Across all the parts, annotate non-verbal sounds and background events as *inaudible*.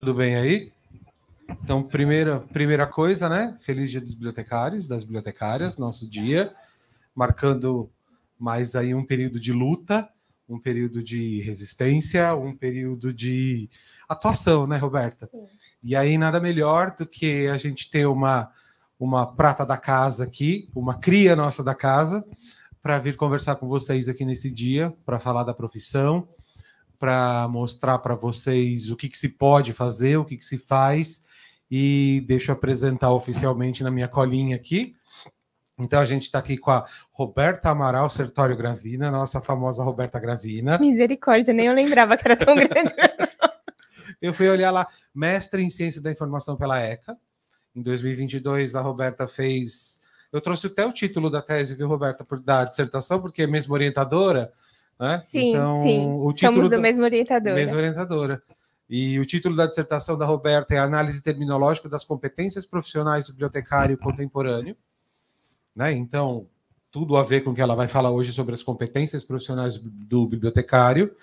Tudo bem aí? Então, primeira, primeira coisa, né? Feliz dia dos bibliotecários, das bibliotecárias, nosso dia, marcando mais aí um período de luta, um período de resistência, um período de atuação, né, Roberta? Sim. E aí, nada melhor do que a gente ter uma, uma prata da casa aqui, uma cria nossa da casa, para vir conversar com vocês aqui nesse dia, para falar da profissão, para mostrar para vocês o que, que, se pode fazer, o que, que, se faz, e deixa eu apresentar oficialmente na minha colinha aqui. Então a gente está aqui com a Roberta Amaral Sertório Gravina, nossa famosa Roberta Gravina. Misericórdia, nem eu lembrava que era tão *laughs* grande. eu fui olhar lá, mestre em ciência da informação pela ECA. Em 2022 a Roberta fez eu trouxe até o título da tese, viu, Roberta, da dissertação, porque é mesmo orientadora, né? Sim, então, sim. Somos da, mesmo mesma orientadora. Mesma orientadora. E o título da dissertação da Roberta é Análise Terminológica das Competências Profissionais do Bibliotecário Contemporâneo. Né? Então, tudo a ver com o que ela vai falar hoje sobre as competências profissionais do bibliotecário.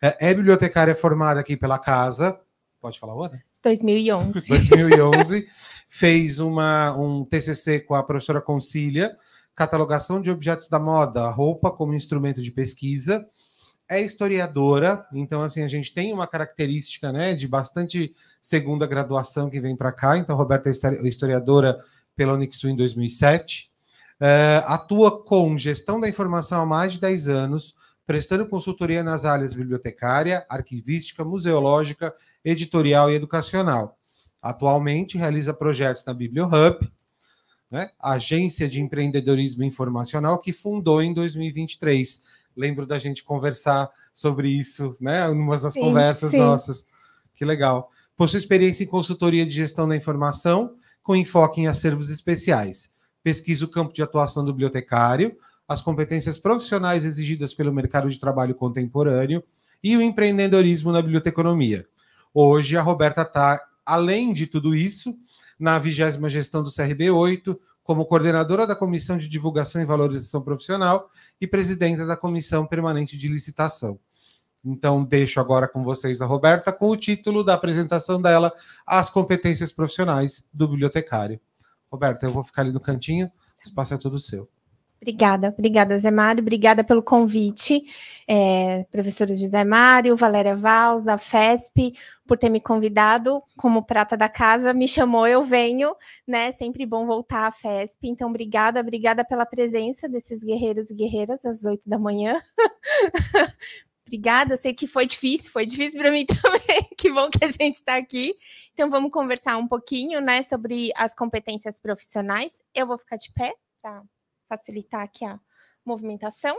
É, é bibliotecária formada aqui pela casa, pode falar o ano? 2011. 2011. Fez uma, um TCC com a professora Concília catalogação de objetos da moda, roupa como instrumento de pesquisa. É historiadora, então assim a gente tem uma característica, né, de bastante segunda graduação que vem para cá. Então Roberta é historiadora pela Unixu em 2007. Uh, eh, atua com gestão da informação há mais de 10 anos, prestando consultoria nas áreas bibliotecária, arquivística, museológica, editorial e educacional. Atualmente realiza projetos na BiblioHub, né? Agência de Empreendedorismo Informacional, que fundou em 2023. Lembro da gente conversar sobre isso, né? Numas das sim, conversas sim. nossas. Que legal. Possui experiência em consultoria de gestão da informação, com enfoque em acervos especiais. Pesquisa o campo de atuação do bibliotecário, as competências profissionais exigidas pelo mercado de trabalho contemporâneo e o empreendedorismo na biblioteconomia. Hoje, a Roberta está, além de tudo isso, na vigésima gestão do CRB8, como coordenadora da Comissão de Divulgação e Valorização Profissional e presidenta da Comissão Permanente de Licitação. Então, deixo agora com vocês a Roberta com o título da apresentação dela, As Competências Profissionais do Bibliotecário. Roberta, eu vou ficar ali no cantinho, o espaço é todo seu. Obrigada, obrigada, Zé Mário, obrigada pelo convite, é, professores José Mário, Valéria Valls, a FESP, por ter me convidado como prata da casa, me chamou, eu venho, né, sempre bom voltar à FESP, então obrigada, obrigada pela presença desses guerreiros e guerreiras às oito da manhã, *laughs* obrigada. Eu sei que foi difícil, foi difícil para mim *laughs* também. que bom que a gente está aqui. Então vamos conversar um pouquinho, né, sobre as competências profissionais. Eu vou ficar de pé, tá? facilitar aqui a movimentação.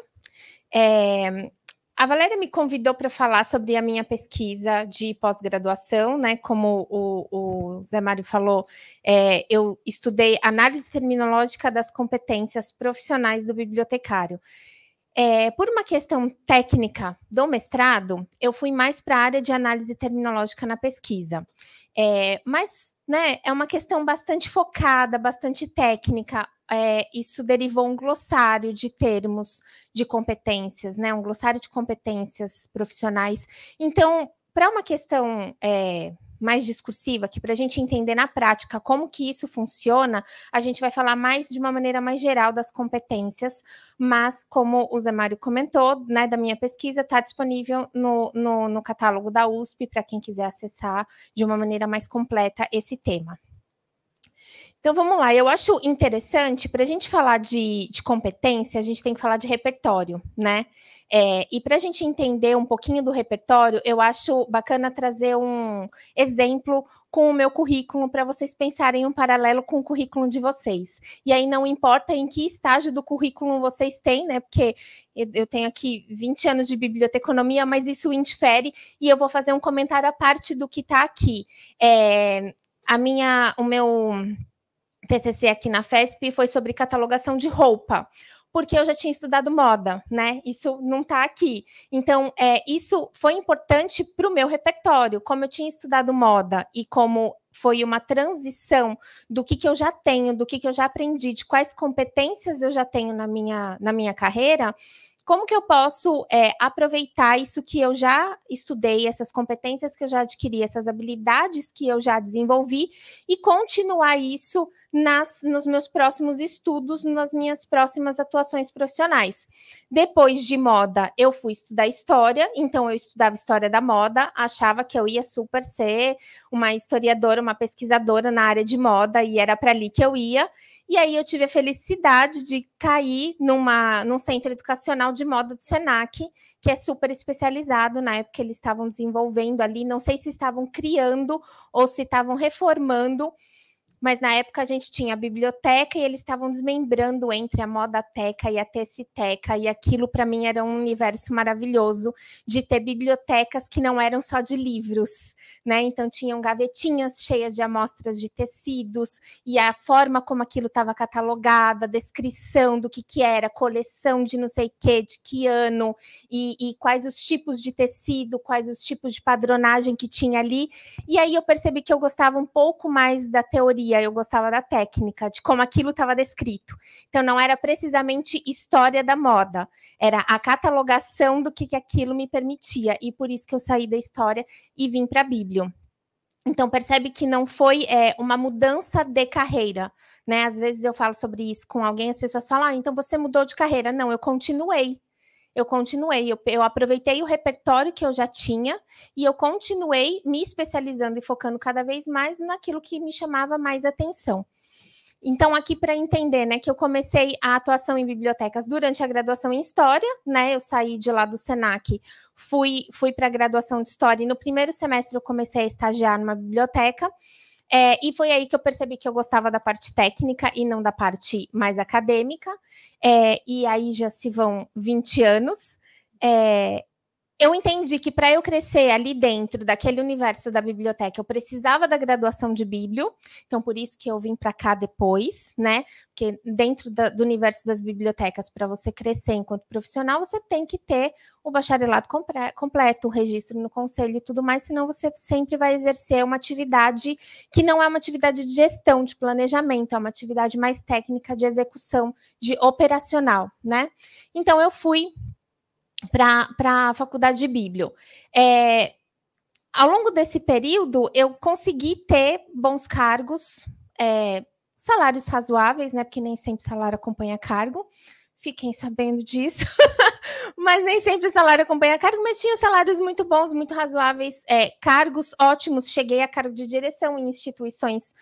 É, a Valéria me convidou para falar sobre a minha pesquisa de pós-graduação, né? Como o, o, Zé Mário falou, é, eu estudei análise terminológica das competências profissionais do bibliotecário. É, por uma questão técnica do mestrado, eu fui mais para a área de análise terminológica na pesquisa. É, mas né, é uma questão bastante focada, bastante técnica é, isso derivou um glossário de termos de competências, né? Um glossário de competências profissionais. Então, para uma questão é, mais discursiva, que para a gente entender na prática como que isso funciona, a gente vai falar mais de uma maneira mais geral das competências, mas como o Zé Mário comentou, né, da minha pesquisa, está disponível no, no, no catálogo da USP para quem quiser acessar de uma maneira mais completa esse tema. Então vamos lá, eu acho interessante, para a gente falar de, de, competência, a gente tem que falar de repertório, né? É, e para a gente entender um pouquinho do repertório, eu acho bacana trazer um exemplo com o meu currículo para vocês pensarem um paralelo com o currículo de vocês. E aí não importa em que estágio do currículo vocês têm, né? Porque eu, eu tenho aqui 20 anos de biblioteconomia, mas isso indifere, e eu vou fazer um comentário à parte do que está aqui. É, a minha, o meu TCC aqui na FESP foi sobre catalogação de roupa, porque eu já tinha estudado moda, né? Isso não está aqui. Então, é, isso foi importante para o meu repertório. Como eu tinha estudado moda e como foi uma transição do que, que eu já tenho, do que, que eu já aprendi, de quais competências eu já tenho na minha, na minha carreira, como que eu posso é, aproveitar isso que eu já estudei, essas competências que eu já adquiri, essas habilidades que eu já desenvolvi e continuar isso nas, nos meus próximos estudos, nas minhas próximas atuações profissionais. Depois de moda, eu fui estudar história, então eu estudava história da moda, achava que eu ia super ser uma historiadora, uma pesquisadora na área de moda e era para ali que eu ia. E aí eu tive a felicidade de cair numa, num centro educacional de moda do Senac, que é super especializado na época eles estavam desenvolvendo ali, não sei se estavam criando ou se estavam reformando mas na época a gente tinha a biblioteca e eles estavam desmembrando entre a moda teca e a teciteca, e aquilo para mim era um universo maravilhoso de ter bibliotecas que não eram só de livros, né? Então tinham gavetinhas cheias de amostras de tecidos e a forma como aquilo estava catalogado, a descrição do que que era, coleção de não sei que, de que ano e, e quais os tipos de tecido, quais os tipos de padronagem que tinha ali. E aí eu percebi que eu gostava um pouco mais da teoria escrevia, eu gostava da técnica, de como aquilo estava descrito. Então, não era precisamente história da moda, era a catalogação do que, que aquilo me permitia. E por isso que eu saí da história e vim para a Bíblia. Então, percebe que não foi é, uma mudança de carreira. Né? Às vezes eu falo sobre isso com alguém, as pessoas falam, ah, então você mudou de carreira. Não, eu continuei eu continuei, eu, eu, aproveitei o repertório que eu já tinha e eu continuei me especializando e focando cada vez mais naquilo que me chamava mais atenção. Então, aqui para entender, né, que eu comecei a atuação em bibliotecas durante a graduação em História, né? Eu saí de lá do SENAC, fui, fui para a graduação de História e no primeiro semestre eu comecei a estagiar numa biblioteca. É, e foi aí que eu percebi que eu gostava da parte técnica e não da parte mais acadêmica. É, e aí já se vão 20 anos. É, eu entendi que para eu crescer ali dentro daquele universo da biblioteca, eu precisava da graduação de Bíblia. então por isso que eu vim para cá depois, né? Porque dentro da, do universo das bibliotecas, para você crescer enquanto profissional, você tem que ter o bacharelado compre, completo, o registro no conselho e tudo mais, senão você sempre vai exercer uma atividade que não é uma atividade de gestão, de planejamento, é uma atividade mais técnica de execução, de operacional, né? Então eu fui para a faculdade de bíblia É, ao longo desse período, eu consegui ter bons cargos, é, salários razoáveis, né? Porque nem sempre salário acompanha cargo. Fiquem sabendo disso. *laughs* mas nem sempre salário acompanha cargo, mas tinha salários muito bons, muito razoáveis, é, cargos ótimos. Cheguei a cargo de direção em instituições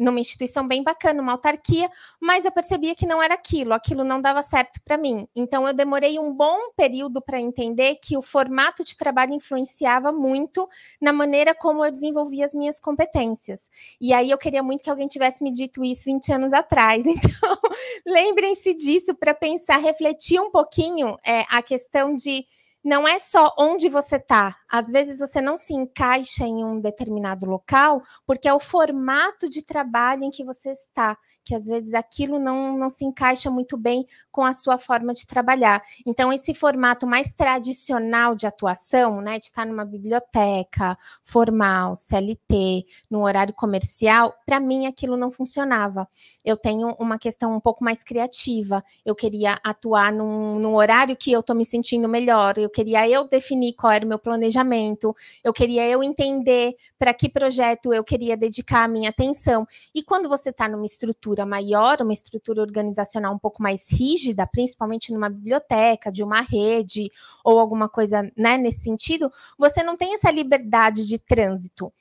numa instituição bem bacana, uma autarquia, mas eu percebia que não era aquilo, aquilo não dava certo para mim. Então eu demorei um bom período para entender que o formato de trabalho influenciava muito na maneira como eu desenvolvia as minhas competências. E aí eu queria muito que alguém tivesse me dito isso 20 anos atrás. *laughs* Então, lembrem-se disso para pensar, refletir um pouquinho é, a questão de não é só onde você está. Às vezes você não se encaixa em um determinado local, porque é o formato de trabalho em que você está que às vezes aquilo não, não se encaixa muito bem com a sua forma de trabalhar. Então, esse formato mais tradicional de atuação, né, de estar numa biblioteca formal, CLT, no horário comercial, para mim aquilo não funcionava. Eu tenho uma questão um pouco mais criativa. Eu queria atuar num, num horário que eu estou me sentindo melhor. Eu queria eu definir qual era o meu planejamento. Eu queria eu entender para que projeto eu queria dedicar a minha atenção. E quando você está numa estrutura estrutura maior, uma estrutura organizacional um pouco mais rígida, principalmente numa biblioteca, de uma rede ou alguma coisa né, nesse sentido, você não tem essa liberdade de trânsito.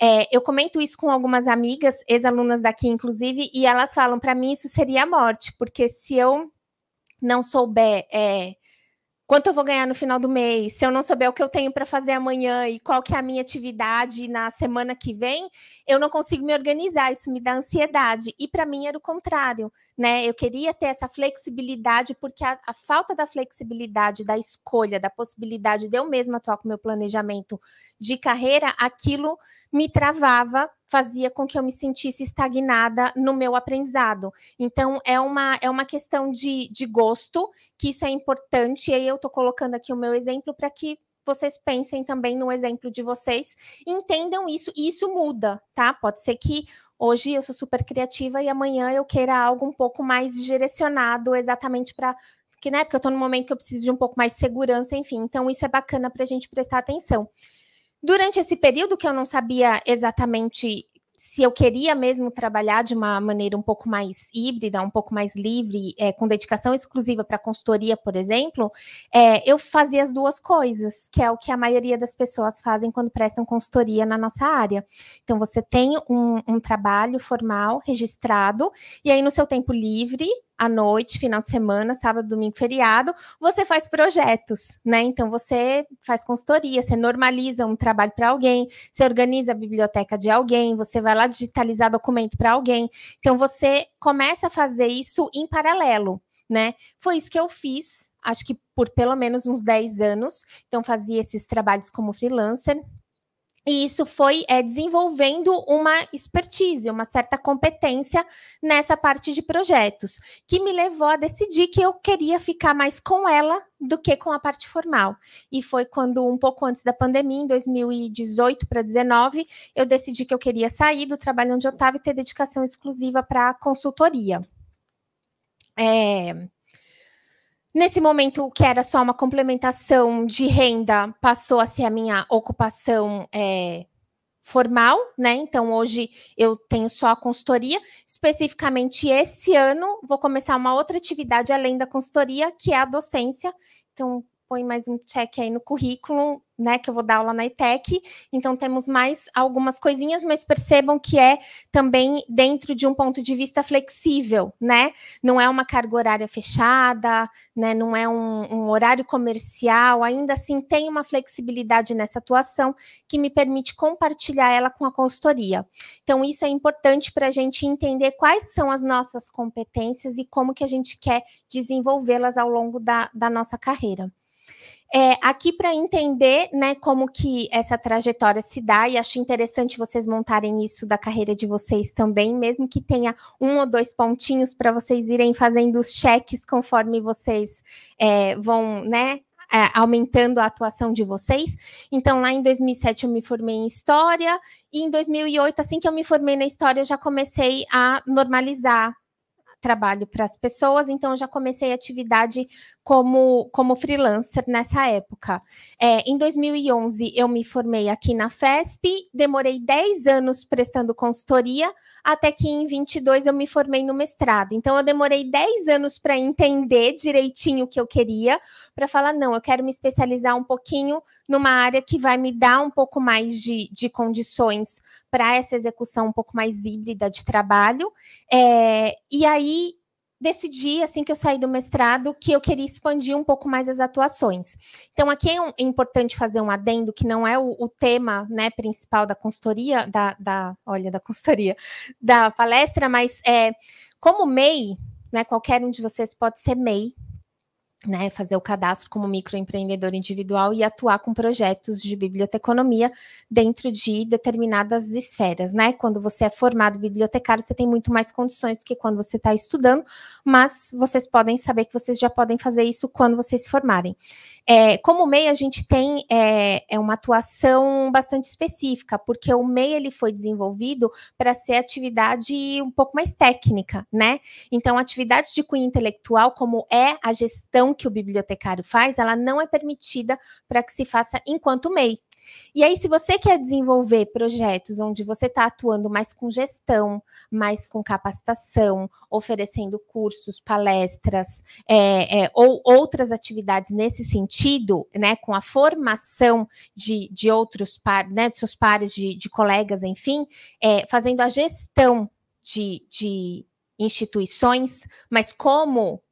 É, eu comento isso com algumas amigas, ex-alunas daqui, inclusive, e elas falam: para mim isso seria a morte, porque se eu não souber é, quanto eu vou ganhar no final do mês, se eu não souber o que eu tenho para fazer amanhã e qual que é a minha atividade na semana que vem, eu não consigo me organizar, isso me dá ansiedade. E para mim era o contrário, né? Eu queria ter essa flexibilidade, porque a, a, falta da flexibilidade, da escolha, da possibilidade de eu mesma atuar com meu planejamento de carreira, aquilo me travava fazia com que eu me sentisse estagnada no meu aprendizado. Então, é uma, é uma questão de, de gosto, que isso é importante, e aí eu estou colocando aqui o meu exemplo para que vocês pensem também no exemplo de vocês, entendam isso, e isso muda, tá? Pode ser que hoje eu sou super criativa e amanhã eu queira algo um pouco mais direcionado exatamente para que, né, porque eu estou num momento que eu preciso de um pouco mais de segurança, enfim. Então, isso é bacana para a gente prestar atenção. Durante esse período que eu não sabia exatamente se eu queria mesmo trabalhar de uma maneira um pouco mais híbrida, um pouco mais livre, é, com dedicação exclusiva para consultoria, por exemplo, é, eu fazia as duas coisas, que é o que a maioria das pessoas fazem quando prestam consultoria na nossa área. Então, você tem um, um trabalho formal registrado, e aí no seu tempo livre, à noite, final de semana, sábado, domingo, feriado, você faz projetos, né? Então você faz consultoria, você normaliza um trabalho para alguém, você organiza a biblioteca de alguém, você vai lá digitalizar documento para alguém. Então você começa a fazer isso em paralelo, né? Foi isso que eu fiz, acho que por pelo menos uns 10 anos. Então fazia esses trabalhos como freelancer. E isso foi é, desenvolvendo uma expertise, uma certa competência nessa parte de projetos, que me levou a decidir que eu queria ficar mais com ela do que com a parte formal. E foi quando, um pouco antes da pandemia, em 2018 para 2019, eu decidi que eu queria sair do trabalho onde eu estava e ter dedicação exclusiva para a consultoria. É, Nesse momento, o que era só uma complementação de renda passou a ser a minha ocupação é, formal, né? Então, hoje eu tenho só a consultoria. Especificamente esse ano, vou começar uma outra atividade além da consultoria, que é a docência. Então, põe mais um check aí no currículo né, que eu vou dar aula na ITEC. Então, temos mais algumas coisinhas, mas percebam que é também dentro de um ponto de vista flexível, né? Não é uma carga horária fechada, né? Não é um, um horário comercial. Ainda assim, tem uma flexibilidade nessa atuação que me permite compartilhar ela com a consultoria. Então, isso é importante para a gente entender quais são as nossas competências e como que a gente quer desenvolvê-las ao longo da, da nossa carreira. É, aqui para entender né, como que essa trajetória se dá, e acho interessante vocês montarem isso da carreira de vocês também, mesmo que tenha um ou dois pontinhos para vocês irem fazendo os cheques conforme vocês é, vão né, é, aumentando a atuação de vocês. Então, lá em 2007 eu me formei em História, e em 2008, assim que eu me formei na História, eu já comecei a normalizar trabalho para as pessoas, então eu já comecei atividade como, como freelancer nessa época. É, em 2011, eu me formei aqui na FESP, demorei 10 anos prestando consultoria, até que em 22 eu me formei no mestrado. Então, eu demorei 10 anos para entender direitinho o que eu queria, para falar, não, eu quero me especializar um pouquinho numa área que vai me dar um pouco mais de, de condições para essa execução um pouco mais híbrida de trabalho. É, e aí decidi, assim que eu saí do mestrado, que eu queria expandir um pouco mais as atuações. Então, aqui é, um, é importante fazer um adendo, que não é o, o tema né, principal da consultoria, da, da, olha, da consultoria, da palestra, mas é, como MEI, né, qualquer um de vocês pode ser MEI, né, fazer o cadastro como microempreendedor individual e atuar com projetos de biblioteconomia dentro de determinadas esferas, né? Quando você é formado bibliotecário, você tem muito mais condições do que quando você está estudando, mas vocês podem saber que vocês já podem fazer isso quando vocês se formarem. É, como MEI, a gente tem é, é uma atuação bastante específica, porque o MEI ele foi desenvolvido para ser atividade um pouco mais técnica, né? Então, atividades de cunho intelectual, como é a gestão que o bibliotecário faz, ela não é permitida para que se faça enquanto MEI. E aí, se você quer desenvolver projetos onde você está atuando mais com gestão, mais com capacitação, oferecendo cursos, palestras é, é, ou outras atividades nesse sentido, né, com a formação de, de outros par, né, de seus pares, de, de colegas, enfim, é, fazendo a gestão de, de instituições, mas como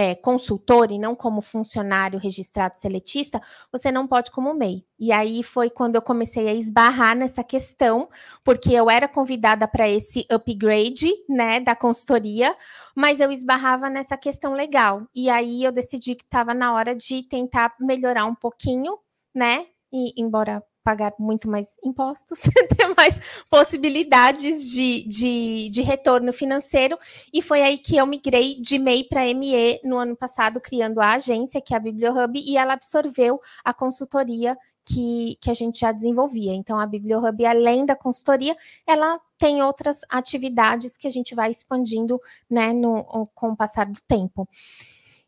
é, consultor e não como funcionário registrado seletista, você não pode como MEI. E aí foi quando eu comecei a esbarrar nessa questão, porque eu era convidada para esse upgrade, né, da consultoria, mas eu esbarrava nessa questão legal. E aí eu decidi que estava na hora de tentar melhorar um pouquinho, né? E embora pagar muito mais impostos, *laughs* ter mais possibilidades de, de, de, retorno financeiro. E foi aí que eu migrei de MEI para ME no ano passado, criando a agência, que é a BiblioHub, e ela absorveu a consultoria que, que, a gente já desenvolvia. Então, a BiblioHub, além da consultoria, ela tem outras atividades que a gente vai expandindo né, no, com o passar do tempo.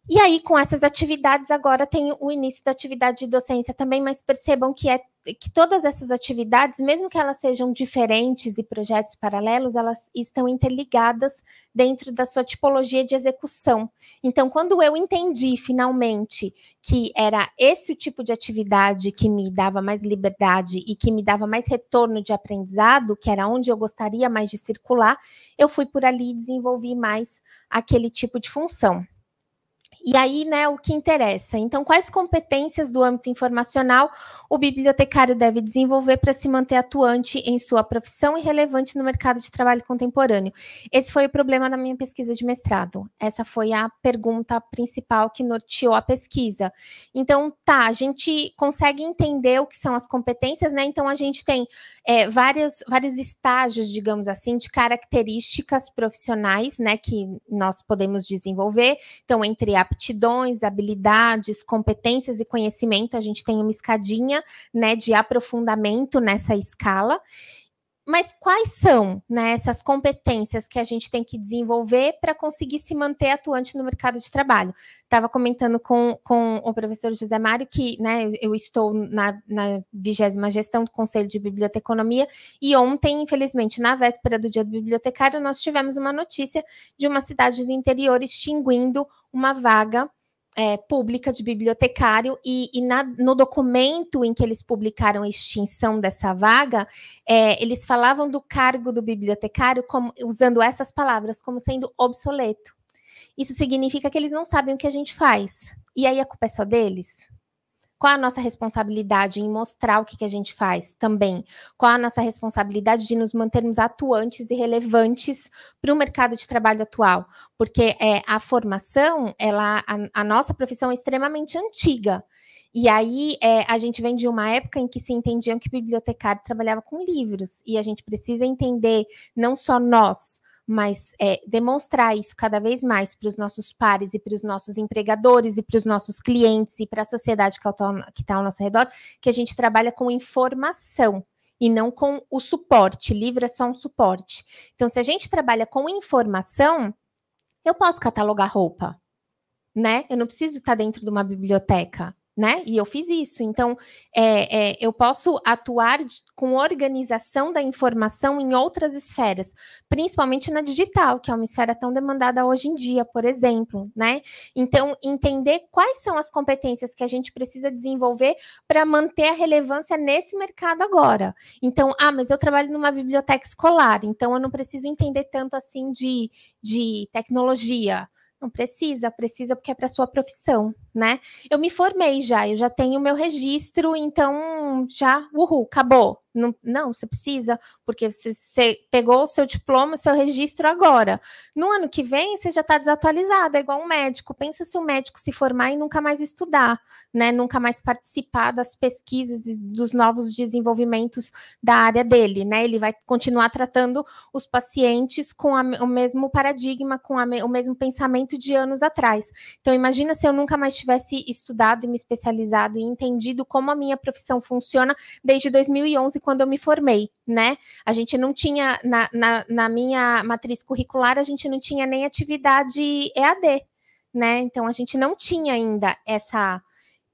E aí, com essas atividades, agora tem o início da atividade de docência também, mas percebam que, é, que todas essas atividades, mesmo que elas sejam diferentes e projetos paralelos, elas estão interligadas dentro da sua tipologia de execução. Então, quando eu entendi finalmente que era esse o tipo de atividade que me dava mais liberdade e que me dava mais retorno de aprendizado, que era onde eu gostaria mais de circular, eu fui por ali e desenvolvi mais aquele tipo de função. E aí, né, o que interessa. Então, quais competências do âmbito informacional o bibliotecário deve desenvolver para se manter atuante em sua profissão e relevante no mercado de trabalho contemporâneo? Esse foi o problema da minha pesquisa de mestrado. Essa foi a pergunta principal que norteou a pesquisa. Então, tá, a gente consegue entender o que são as competências, né? Então, a gente tem é, vários, vários estágios, digamos assim, de características profissionais, né, que nós podemos desenvolver. Então, entre a aptidões, habilidades, competências e conhecimento, a gente tem uma escadinha né, de aprofundamento nessa escala mas quais são né, essas competências que a gente tem que desenvolver para conseguir se manter atuante no mercado de trabalho? Estava comentando com, com o professor José Mário que né, eu estou na, na vigésima gestão do Conselho de Biblioteconomia e ontem, infelizmente, na véspera do Dia do Bibliotecário, nós tivemos uma notícia de uma cidade do interior extinguindo uma vaga é, pública de bibliotecário e, e na, no documento em que eles publicaram a extinção dessa vaga, é, eles falavam do cargo do bibliotecário como, usando essas palavras como sendo obsoleto. Isso significa que eles não sabem o que a gente faz. E aí a culpa é só deles? Qual a nossa responsabilidade em mostrar o que, que a gente faz também? Qual a nossa responsabilidade de nos mantermos atuantes e relevantes para o mercado de trabalho atual? Porque é, a formação, ela, a, a nossa profissão é extremamente antiga. E aí é, a gente vem de uma época em que se entendiam que bibliotecário trabalhava com livros, e a gente precisa entender não só nós, mas é, demonstrar isso cada vez mais para os nossos pares e para os nossos empregadores e para os nossos clientes e para a sociedade que está tá ao nosso redor, que a gente trabalha com informação e não com o suporte. Livro é só um suporte. Então, se a gente trabalha com informação, eu posso catalogar roupa, né? Eu não preciso estar tá dentro de uma biblioteca né? E eu fiz isso. Então, é, é, eu posso atuar com organização da informação em outras esferas, principalmente na digital, que é uma esfera tão demandada hoje em dia, por exemplo, né? Então, entender quais são as competências que a gente precisa desenvolver para manter a relevância nesse mercado agora. Então, ah, mas eu trabalho numa biblioteca escolar, então eu não preciso entender tanto assim de, de tecnologia. Não precisa, precisa porque é para sua profissão, né? Eu me formei já, eu já tenho meu registro, então já, uhul, acabou. Não, não você precisa, porque você, você, pegou o seu diploma, o seu registro agora. No ano que vem, você já está desatualizado, é igual um médico. Pensa se o um médico se formar e nunca mais estudar, né? Nunca mais participar das pesquisas e dos novos desenvolvimentos da área dele, né? Ele vai continuar tratando os pacientes com a, o mesmo paradigma, com a, o mesmo pensamento de anos atrás. Então, imagina se eu nunca mais tivesse estudado e me especializado e entendido como a minha profissão funciona desde 2011, quando eu me formei, né? A gente não tinha, na, na, na minha matriz curricular, a gente não tinha nem atividade EAD, né? Então, a gente não tinha ainda essa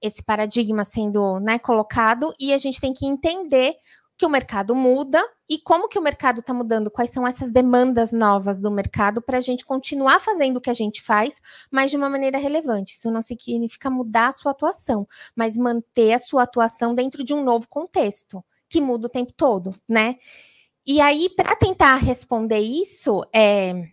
esse paradigma sendo né, colocado e a gente tem que entender que o mercado muda e como que o mercado está mudando, quais são essas demandas novas do mercado para a gente continuar fazendo o que a gente faz, mas de uma maneira relevante. Isso não significa mudar a sua atuação, mas manter a sua atuação dentro de um novo contexto que muda o tempo todo, né? E aí, para tentar responder isso, é,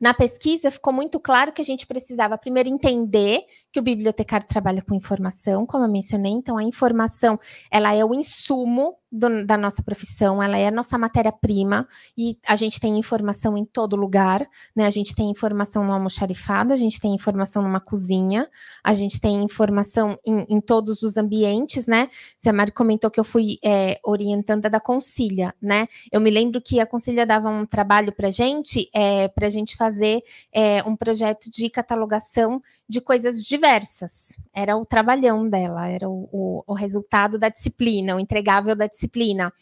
na pesquisa ficou muito claro que a gente precisava primeiro entender que o bibliotecário trabalha com informação, como eu mencionei, então a informação ela é o insumo do, da nossa profissão, ela é a nossa matéria-prima e a gente tem informação em todo lugar, né? A gente tem informação no almoxarifado, a gente tem informação numa cozinha, a gente tem informação em, em todos os ambientes, né? Zé Mário comentou que eu fui é, orientanda da Concilia, né? Eu me lembro que a Concilia dava um trabalho para gente, é, para gente fazer é, um projeto de catalogação de coisas de diversas. Era o trabalhão dela, era o, o, o resultado da disciplina, o entregável da disciplina.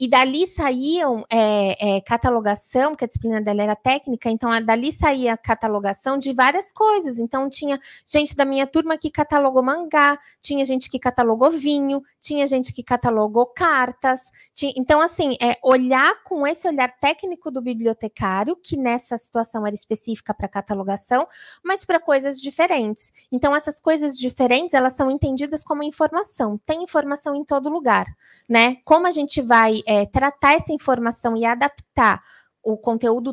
E dali saíam é, é, catalogação, que a disciplina dela era técnica, então dali saía catalogação de várias coisas. Então tinha gente da minha turma que catalogou mangá, tinha gente que catalogou vinho, tinha gente que catalogou cartas. Tinha... Então, assim, é, olhar com esse olhar técnico do bibliotecário, que nessa situação era específica para catalogação, mas para coisas diferentes. Então, essas coisas diferentes, elas são entendidas como informação. Tem informação em todo lugar, né? Como a gente vai é, tratar essa informação e adaptar o conteúdo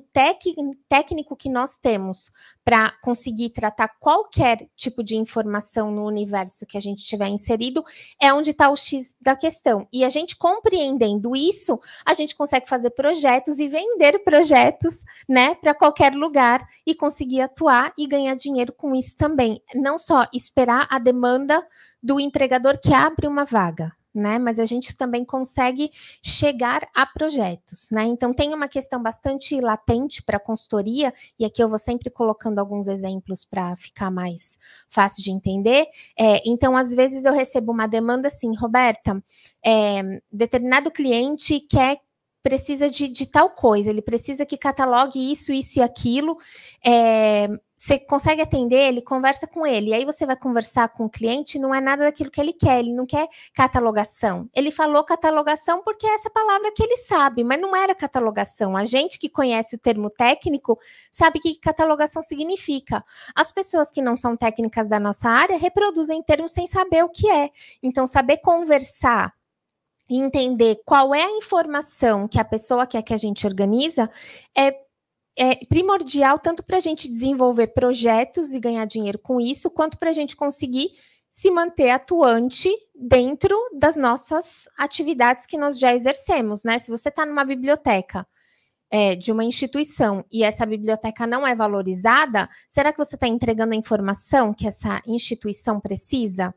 técnico que nós temos para conseguir tratar qualquer tipo de informação no universo que a gente tiver inserido, é onde está o X da questão. E a gente compreendendo isso, a gente consegue fazer projetos e vender projetos né, para qualquer lugar e conseguir atuar e ganhar dinheiro com isso também. Não só esperar a demanda do empregador que abre uma vaga, né? Mas a gente também consegue chegar a projetos, né? Então tem uma questão bastante latente para a consultoria, e aqui eu vou sempre colocando alguns exemplos para ficar mais fácil de entender. É, então, às vezes eu recebo uma demanda assim, Roberta, é, determinado cliente quer precisa de, de tal coisa, ele precisa que catalogue isso, isso e aquilo. É, você consegue atender ele, conversa com ele. E aí você vai conversar com o cliente, não é nada daquilo que ele quer, ele não quer catalogação. Ele falou catalogação porque é essa palavra que ele sabe, mas não era catalogação. A gente que conhece o termo técnico sabe que catalogação significa. As pessoas que não são técnicas da nossa área reproduzem termos sem saber o que é. Então, saber conversar e entender qual é a informação que a pessoa quer que a gente organiza é é primordial tanto para a gente desenvolver projetos e ganhar dinheiro com isso, quanto para a gente conseguir se manter atuante dentro das nossas atividades que nós já exercemos, né? Se você está numa biblioteca é, de uma instituição e essa biblioteca não é valorizada, será que você está entregando a informação que essa instituição precisa?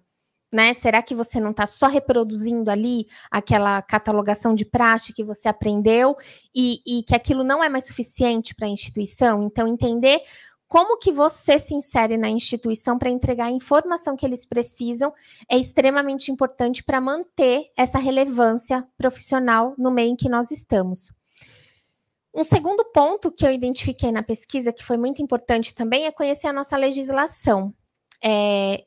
né? Será que você não está só reproduzindo ali aquela catalogação de praxe que você aprendeu e, e que aquilo não é mais suficiente para a instituição? Então, entender como que você se insere na instituição para entregar a informação que eles precisam é extremamente importante para manter essa relevância profissional no meio em que nós estamos. Um segundo ponto que eu identifiquei na pesquisa, que foi muito importante também, é conhecer a nossa legislação. É,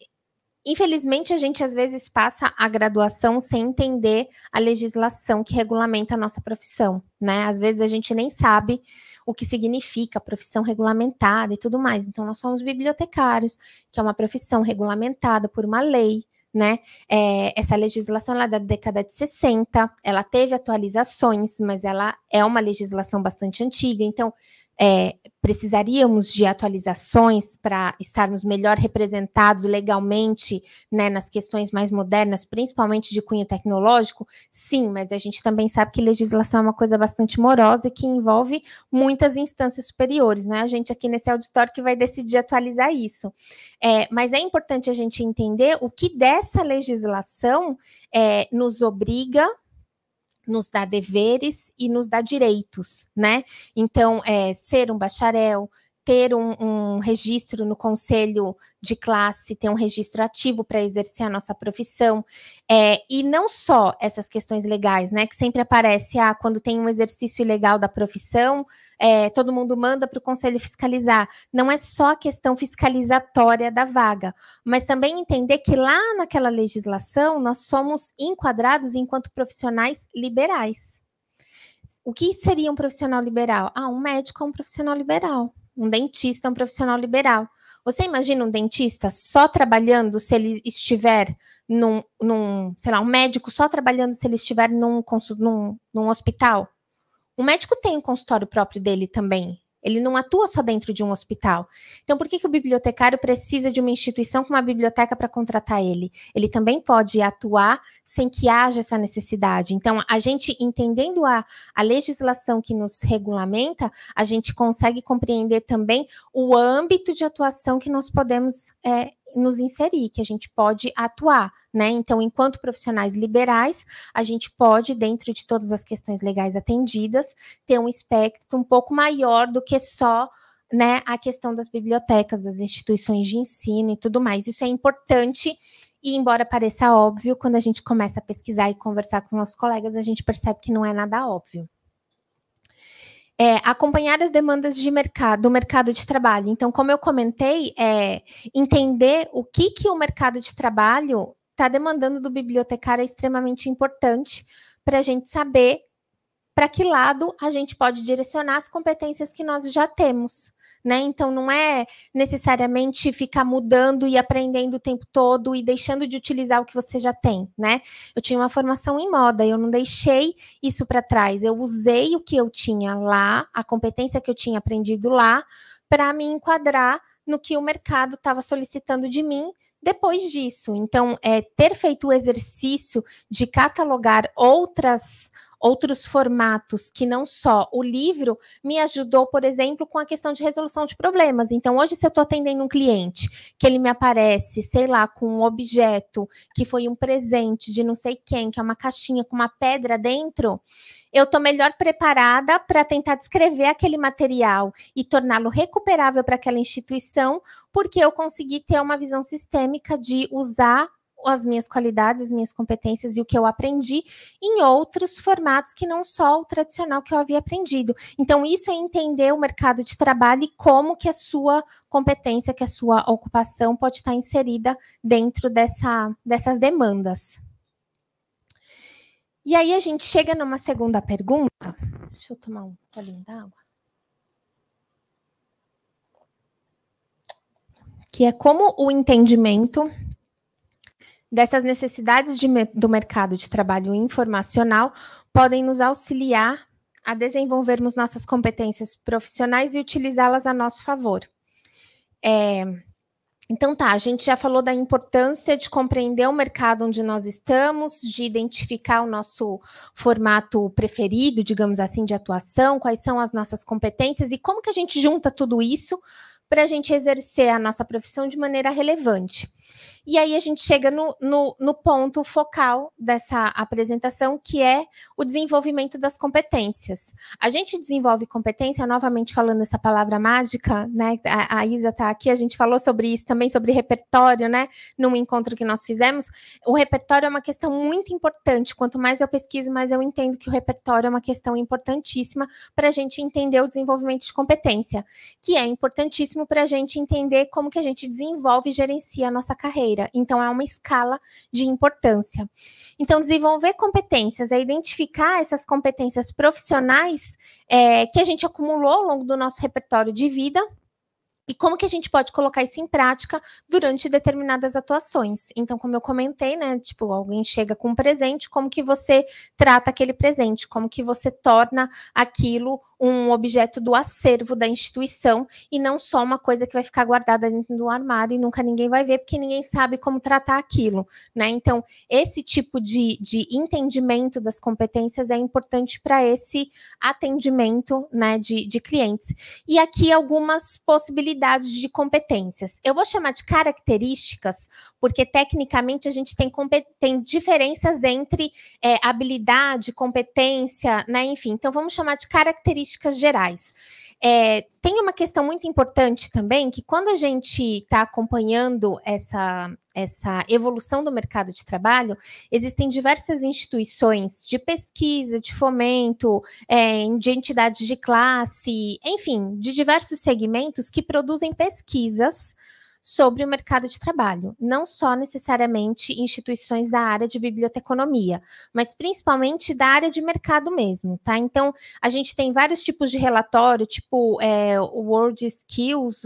Infelizmente, a gente às vezes passa a graduação sem entender a legislação que regulamenta a nossa profissão, né? Às vezes a gente nem sabe o que significa profissão regulamentada e tudo mais. Então, nós somos bibliotecários, que é uma profissão regulamentada por uma lei, né? É, essa legislação é da década de 60, ela teve atualizações, mas ela é uma legislação bastante antiga, então é, precisaríamos de atualizações para estarmos melhor representados legalmente né, nas questões mais modernas, principalmente de cunho tecnológico? Sim, mas a gente também sabe que legislação é uma coisa bastante morosa e que envolve muitas instâncias superiores, não é a gente aqui nesse auditório que vai decidir atualizar isso. É, mas é importante a gente entender o que dessa legislação é, nos obriga nos dá deveres e nos dá direitos, né? Então, é, ser um bacharel, ter um, um, registro no conselho de classe, ter um registro ativo para exercer a nossa profissão. É, e não só essas questões legais, né? Que sempre aparece ah, quando tem um exercício ilegal da profissão, é, todo mundo manda para o conselho fiscalizar. Não é só a questão fiscalizatória da vaga, mas também entender que lá naquela legislação nós somos enquadrados enquanto profissionais liberais. O que seria um profissional liberal? Ah, um médico é um profissional liberal um dentista é um profissional liberal. Você imagina um dentista só trabalhando se ele estiver num, num sei lá, um médico só trabalhando se ele estiver num, num, num hospital? O médico tem um consultório próprio dele também. Ele não atua só dentro de um hospital. Então, por que, que o bibliotecário precisa de uma instituição como a biblioteca para contratar ele? Ele também pode atuar sem que haja essa necessidade. Então, a gente, entendendo a, a legislação que nos regulamenta, a gente consegue compreender também o âmbito de atuação que nós podemos é, nos inserir, que a gente pode atuar, né? Então, enquanto profissionais liberais, a gente pode, dentro de todas as questões legais atendidas, ter um espectro um pouco maior do que só né, a questão das bibliotecas, das instituições de ensino e tudo mais. Isso é importante e, embora pareça óbvio, quando a gente começa a pesquisar e conversar com os nossos colegas, a gente percebe que não é nada óbvio. É, acompanhar as demandas de mercado, do mercado de trabalho. Então, como eu comentei, é, entender o que, que o mercado de trabalho está demandando do bibliotecário é extremamente importante para a gente saber para que lado a gente pode direcionar as competências que nós já temos né? Então não é necessariamente ficar mudando e aprendendo o tempo todo e deixando de utilizar o que você já tem, né? Eu tinha uma formação em moda, eu não deixei isso para trás. Eu usei o que eu tinha lá, a competência que eu tinha aprendido lá, para me enquadrar no que o mercado estava solicitando de mim depois disso. Então, é ter feito o exercício de catalogar outras outros formatos que não só o livro me ajudou, por exemplo, com a questão de resolução de problemas. Então, hoje, se eu estou atendendo um cliente que ele me aparece, sei lá, com um objeto que foi um presente de não sei quem, que é uma caixinha com uma pedra dentro, eu estou melhor preparada para tentar descrever aquele material e torná-lo recuperável para aquela instituição, porque eu consegui ter uma visão sistêmica de usar as minhas qualidades, as minhas competências e o que eu aprendi em outros formatos que não só o tradicional que eu havia aprendido. Então, isso é entender o mercado de trabalho e como que a sua competência, que a sua ocupação pode estar inserida dentro dessa, dessas demandas. E aí a gente chega numa segunda pergunta. Deixa eu tomar um golinho d'água. Que é como o entendimento dessas necessidades de, do mercado de trabalho informacional podem nos auxiliar a desenvolvermos nossas competências profissionais e utilizá-las a nosso favor. É, então tá, a gente já falou da importância de compreender o mercado onde nós estamos, de identificar o nosso formato preferido, digamos assim, de atuação, quais são as nossas competências e como que a gente junta tudo isso para a gente exercer a nossa profissão de maneira relevante. E aí a gente chega no, no, no, ponto focal dessa apresentação, que é o desenvolvimento das competências. A gente desenvolve competência, novamente falando essa palavra mágica, né? A, a Isa está aqui, a gente falou sobre isso também, sobre repertório, né? Num encontro que nós fizemos. O repertório é uma questão muito importante. Quanto mais eu pesquiso, mais eu entendo que o repertório é uma questão importantíssima para a gente entender o desenvolvimento de competência, que é importantíssimo para a gente entender como que a gente desenvolve e gerencia a nossa carreira. Então, é uma escala de importância. Então, desenvolver competências é identificar essas competências profissionais é, que a gente acumulou ao longo do nosso repertório de vida e como que a gente pode colocar isso em prática durante determinadas atuações. Então, como eu comentei, né, tipo, alguém chega com um presente, como que você trata aquele presente, como que você torna aquilo um objeto do acervo da instituição e não só uma coisa que vai ficar guardada dentro do armário e nunca ninguém vai ver, porque ninguém sabe como tratar aquilo. Né? Então, esse tipo de, de entendimento das competências é importante para esse atendimento né, de, de clientes. E aqui algumas possibilidades de competências. Eu vou chamar de características, porque tecnicamente a gente tem, tem diferenças entre é, habilidade, competência, né? enfim. Então, vamos chamar de características características gerais. É, tem uma questão muito importante também que quando a gente está acompanhando essa, essa evolução do mercado de trabalho, existem diversas instituições de pesquisa, de fomento, é, de entidades de classe, enfim, de diversos segmentos que produzem pesquisas sobre o mercado de trabalho, não só necessariamente instituições da área de biblioteconomia, mas principalmente da área de mercado mesmo, tá? Então, a gente tem vários tipos de relatório, tipo é, World Skills,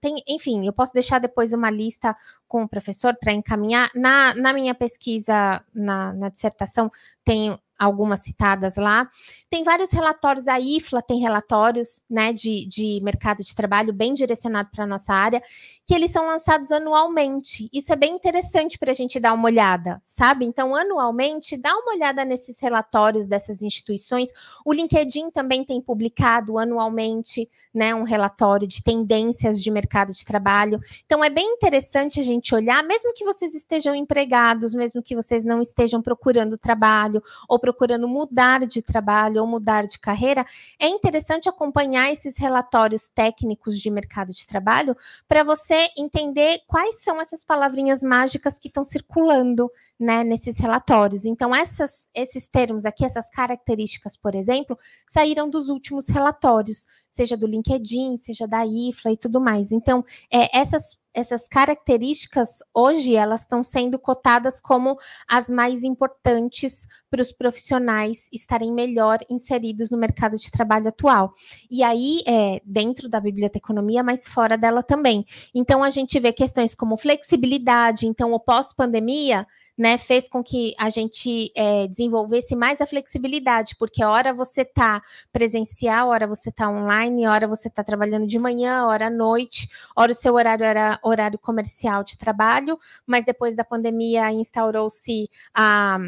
tem, enfim, eu posso deixar depois uma lista com o professor para encaminhar. Na, na minha pesquisa, na, na dissertação, tem algumas citadas lá. Tem vários relatórios, a IFLA tem relatórios né, de, de mercado de trabalho bem direcionado para a nossa área, que eles são lançados anualmente. Isso é bem interessante para a gente dar uma olhada, sabe? Então, anualmente, dá uma olhada nesses relatórios dessas instituições. O LinkedIn também tem publicado anualmente né, um relatório de tendências de mercado de trabalho. Então, é bem interessante a gente olhar, mesmo que vocês estejam empregados, mesmo que vocês não estejam procurando trabalho, ou procurando mudar de trabalho ou mudar de carreira, é interessante acompanhar esses relatórios técnicos de mercado de trabalho para você entender quais são essas palavrinhas mágicas que estão circulando né, nesses relatórios. Então, essas, esses termos aqui, essas características, por exemplo, saíram dos últimos relatórios, seja do LinkedIn, seja da IFLA e tudo mais. Então, é, essas, essas características, hoje, elas estão sendo cotadas como as mais importantes para os profissionais estarem melhor inseridos no mercado de trabalho atual. E aí, é, dentro da biblioteconomia, mas fora dela também. Então, a gente vê questões como flexibilidade, então, o pós-pandemia né, fez com que a gente é, desenvolvesse mais a flexibilidade, porque hora você está presencial, hora você está online, hora você está trabalhando de manhã, hora à noite, hora o seu horário era horário comercial de trabalho, mas depois da pandemia instaurou-se a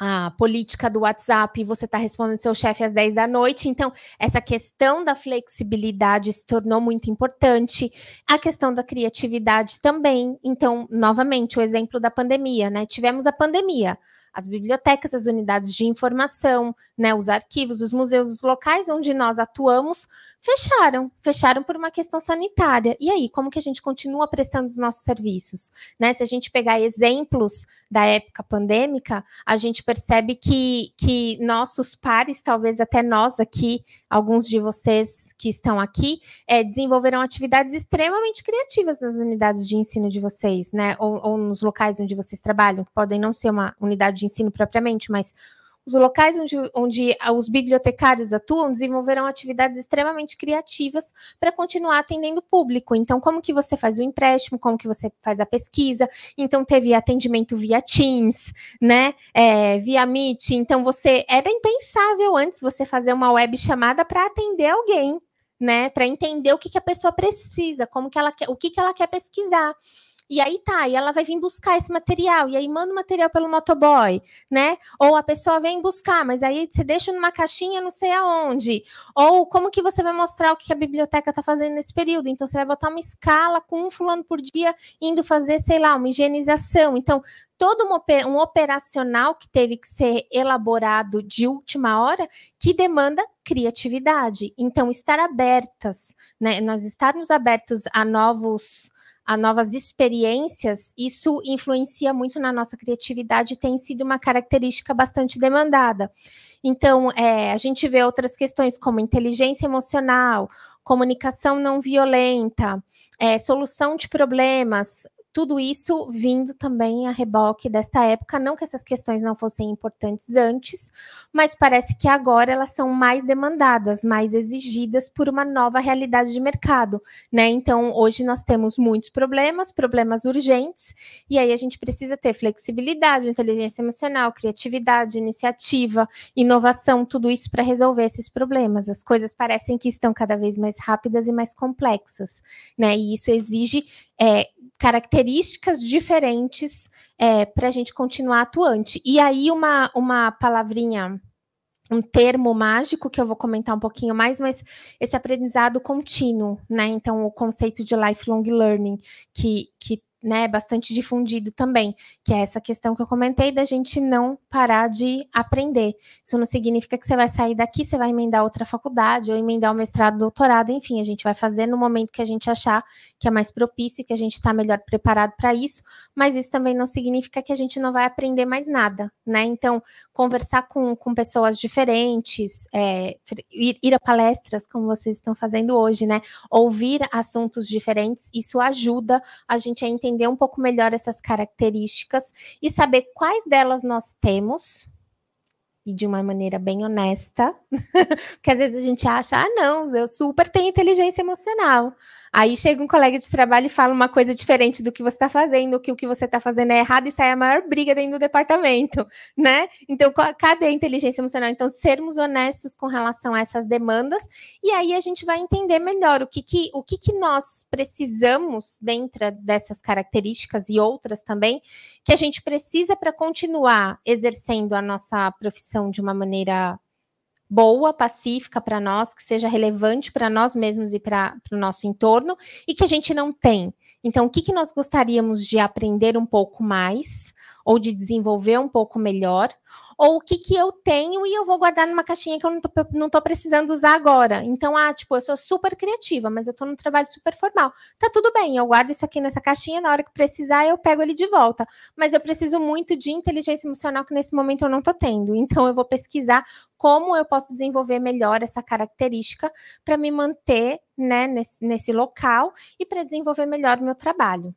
a política do WhatsApp e você está respondendo seu chefe às 10 da noite. Então, essa questão da flexibilidade se tornou muito importante. A questão da criatividade também. Então, novamente, o exemplo da pandemia, né? Tivemos a pandemia as bibliotecas, as unidades de informação, né, os arquivos, os museus, os locais onde nós atuamos, fecharam, fecharam por uma questão sanitária. E aí, como que a gente continua prestando os nossos serviços? Né? Se a gente pegar exemplos da época pandêmica, a gente percebe que, que nossos pares, talvez até nós aqui, alguns de vocês que estão aqui, é, desenvolveram atividades extremamente criativas nas unidades de ensino de vocês, né? Ou, ou nos locais onde vocês trabalham, que podem não ser uma unidade de de ensino propriamente, mas os locais onde, onde os bibliotecários atuam desenvolverão atividades extremamente criativas para continuar atendendo o público. Então, como que você faz o empréstimo, como que você faz a pesquisa? Então, teve atendimento via Teams, né? É, via Meet. Então, você era impensável antes você fazer uma web chamada para atender alguém, né? Para entender o que, que a pessoa precisa, como que ela quer, o que, que ela quer pesquisar. E aí tá, e ela vai vir buscar esse material, e aí manda o material pelo motoboy, né? Ou a pessoa vem buscar, mas aí você deixa numa caixinha não sei aonde. Ou como que você vai mostrar o que a biblioteca está fazendo nesse período? Então você vai botar uma escala com um fulano por dia indo fazer, sei lá, uma higienização. Então, todo um operacional que teve que ser elaborado de última hora que demanda criatividade. Então, estar abertas, né? Nós estarmos abertos a novos a novas experiências, isso influencia muito na nossa criatividade, tem sido uma característica bastante demandada. Então, é, a gente vê outras questões como inteligência emocional, comunicação não violenta, é, solução de problemas, tudo isso vindo também a reboque desta época, não que essas questões não fossem importantes antes, mas parece que agora elas são mais demandadas, mais exigidas por uma nova realidade de mercado, né? Então, hoje nós temos muitos problemas, problemas urgentes, e aí a gente precisa ter flexibilidade, inteligência emocional, criatividade, iniciativa, inovação, tudo isso para resolver esses problemas. As coisas parecem que estão cada vez mais rápidas e mais complexas, né? E isso exige é, características características diferentes é, para a gente continuar atuante. E aí, uma, uma palavrinha um termo mágico que eu vou comentar um pouquinho mais, mas esse aprendizado contínuo, né? Então, o conceito de lifelong learning, que, que né, bastante difundido também, que é essa questão que eu comentei da gente não parar de aprender. Isso não significa que você vai sair daqui, você vai emendar outra faculdade ou emendar o um mestrado, doutorado, enfim, a gente vai fazer no momento que a gente achar que é mais propício e que a gente está melhor preparado para isso, mas isso também não significa que a gente não vai aprender mais nada, né? Então, conversar com, com pessoas diferentes, é, ir, ir a palestras, como vocês estão fazendo hoje, né? Ouvir assuntos diferentes, isso ajuda a gente a entender entender um pouco melhor essas características e saber quais delas nós temos e de uma maneira bem honesta, *laughs* porque às vezes a gente acha, ah, não, eu super tenho inteligência emocional. Aí chega um colega de trabalho e fala uma coisa diferente do que você está fazendo, que o que você está fazendo é errado e sai a maior briga dentro do departamento, *laughs* né? Então, cadê a inteligência emocional? Então, sermos honestos com relação a essas demandas e aí a gente vai entender melhor o que, que, o que, que nós precisamos dentro dessas características e outras também, que a gente precisa para continuar exercendo a nossa profissão de uma maneira boa, pacífica para nós, que seja relevante para nós mesmos e para o nosso entorno, e que a gente não tem. Então, o que, que nós gostaríamos de aprender um pouco mais, ou de desenvolver um pouco melhor, ou o que, que eu tenho e eu vou guardar numa caixinha que eu não tô, não tô precisando usar agora. Então, ah, tipo, eu sou super criativa, mas eu tô num trabalho super formal. Tá tudo bem, eu guardo isso aqui nessa caixinha, na hora que precisar eu pego ele de volta. Mas eu preciso muito de inteligência emocional que nesse momento eu não tô tendo. *laughs* Então, eu vou pesquisar como eu posso desenvolver melhor essa característica para me manter né, nesse, nesse local e para desenvolver melhor o meu trabalho.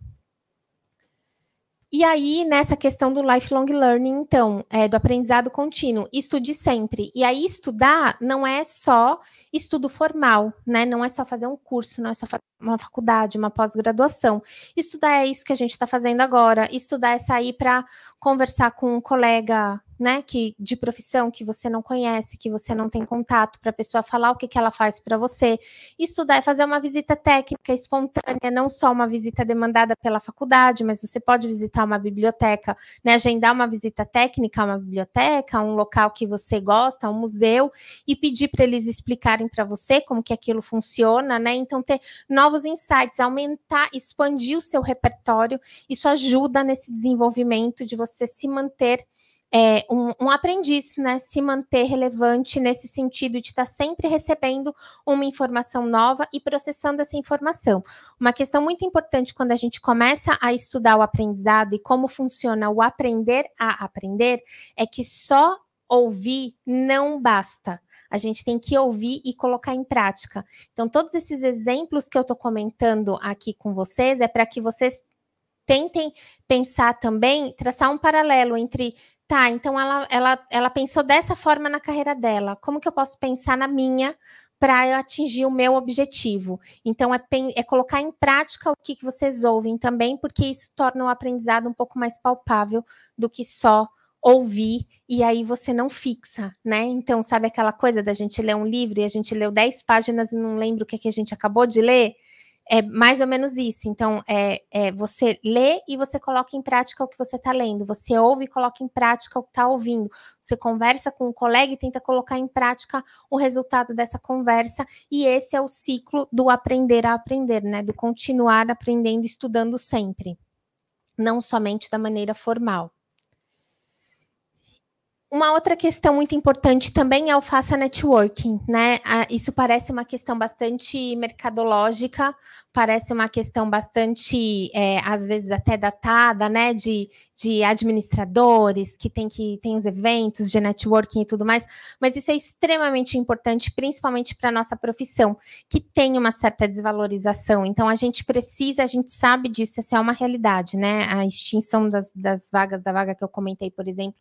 E aí, nessa questão do lifelong learning, então, é, do aprendizado contínuo, estude sempre. E aí, estudar não é só estudo formal, né? Não é só fazer um curso, não é só uma faculdade, uma pós-graduação. Estudar é isso que a gente está fazendo agora. Estudar é sair para conversar com um colega né, que de profissão que você não conhece, que você não tem contato, para a pessoa falar o que, que ela faz para você. Estudar é fazer uma visita técnica espontânea, não só uma visita demandada pela faculdade, mas você pode visitar uma biblioteca, né, agendar uma visita técnica a uma biblioteca, um local que você gosta, um museu, e pedir para eles explicarem para você como que aquilo funciona, né? Então ter novos insights, aumentar, expandir o seu repertório, isso ajuda nesse desenvolvimento de você se manter é, um, um, aprendiz, né? Se manter relevante nesse sentido de estar sempre recebendo uma informação nova e processando essa informação. Uma questão muito importante quando a gente começa a estudar o aprendizado e como funciona o aprender a aprender é que só ouvir não basta. A gente tem que ouvir e colocar em prática. Então, todos esses exemplos que eu estou comentando aqui com vocês é para que vocês tentem pensar também, traçar um paralelo entre tá, então ela, ela, ela pensou dessa forma na carreira dela. Como que eu posso pensar na minha para eu atingir o meu objetivo? Então, é, é colocar em prática o que, que vocês ouvem também, porque isso torna o aprendizado um pouco mais palpável do que só ouvir e aí você não fixa, né? Então, sabe aquela coisa da gente ler um livro e a gente leu 10 páginas e não lembra o que, que a gente acabou de ler? é mais ou menos isso. Então, é, é, você lê e você coloca em prática o que você está lendo, você ouve e coloca em prática o que está ouvindo, você conversa com um colega e tenta colocar em prática o resultado dessa conversa, e esse é o ciclo do aprender a aprender, né? Do continuar aprendendo, estudando sempre, não somente da maneira formal. Uma outra questão muito importante também é o faça networking, né? Ah, isso parece uma questão bastante mercadológica, parece uma questão bastante, é, às vezes até datada, né? De, de administradores que tem que tem os eventos de networking e tudo mais, mas isso é extremamente importante, principalmente para a nossa profissão, que tem uma certa desvalorização. Então a gente precisa, a gente sabe disso, essa é uma realidade, né? A extinção das, das vagas da vaga que eu comentei, por exemplo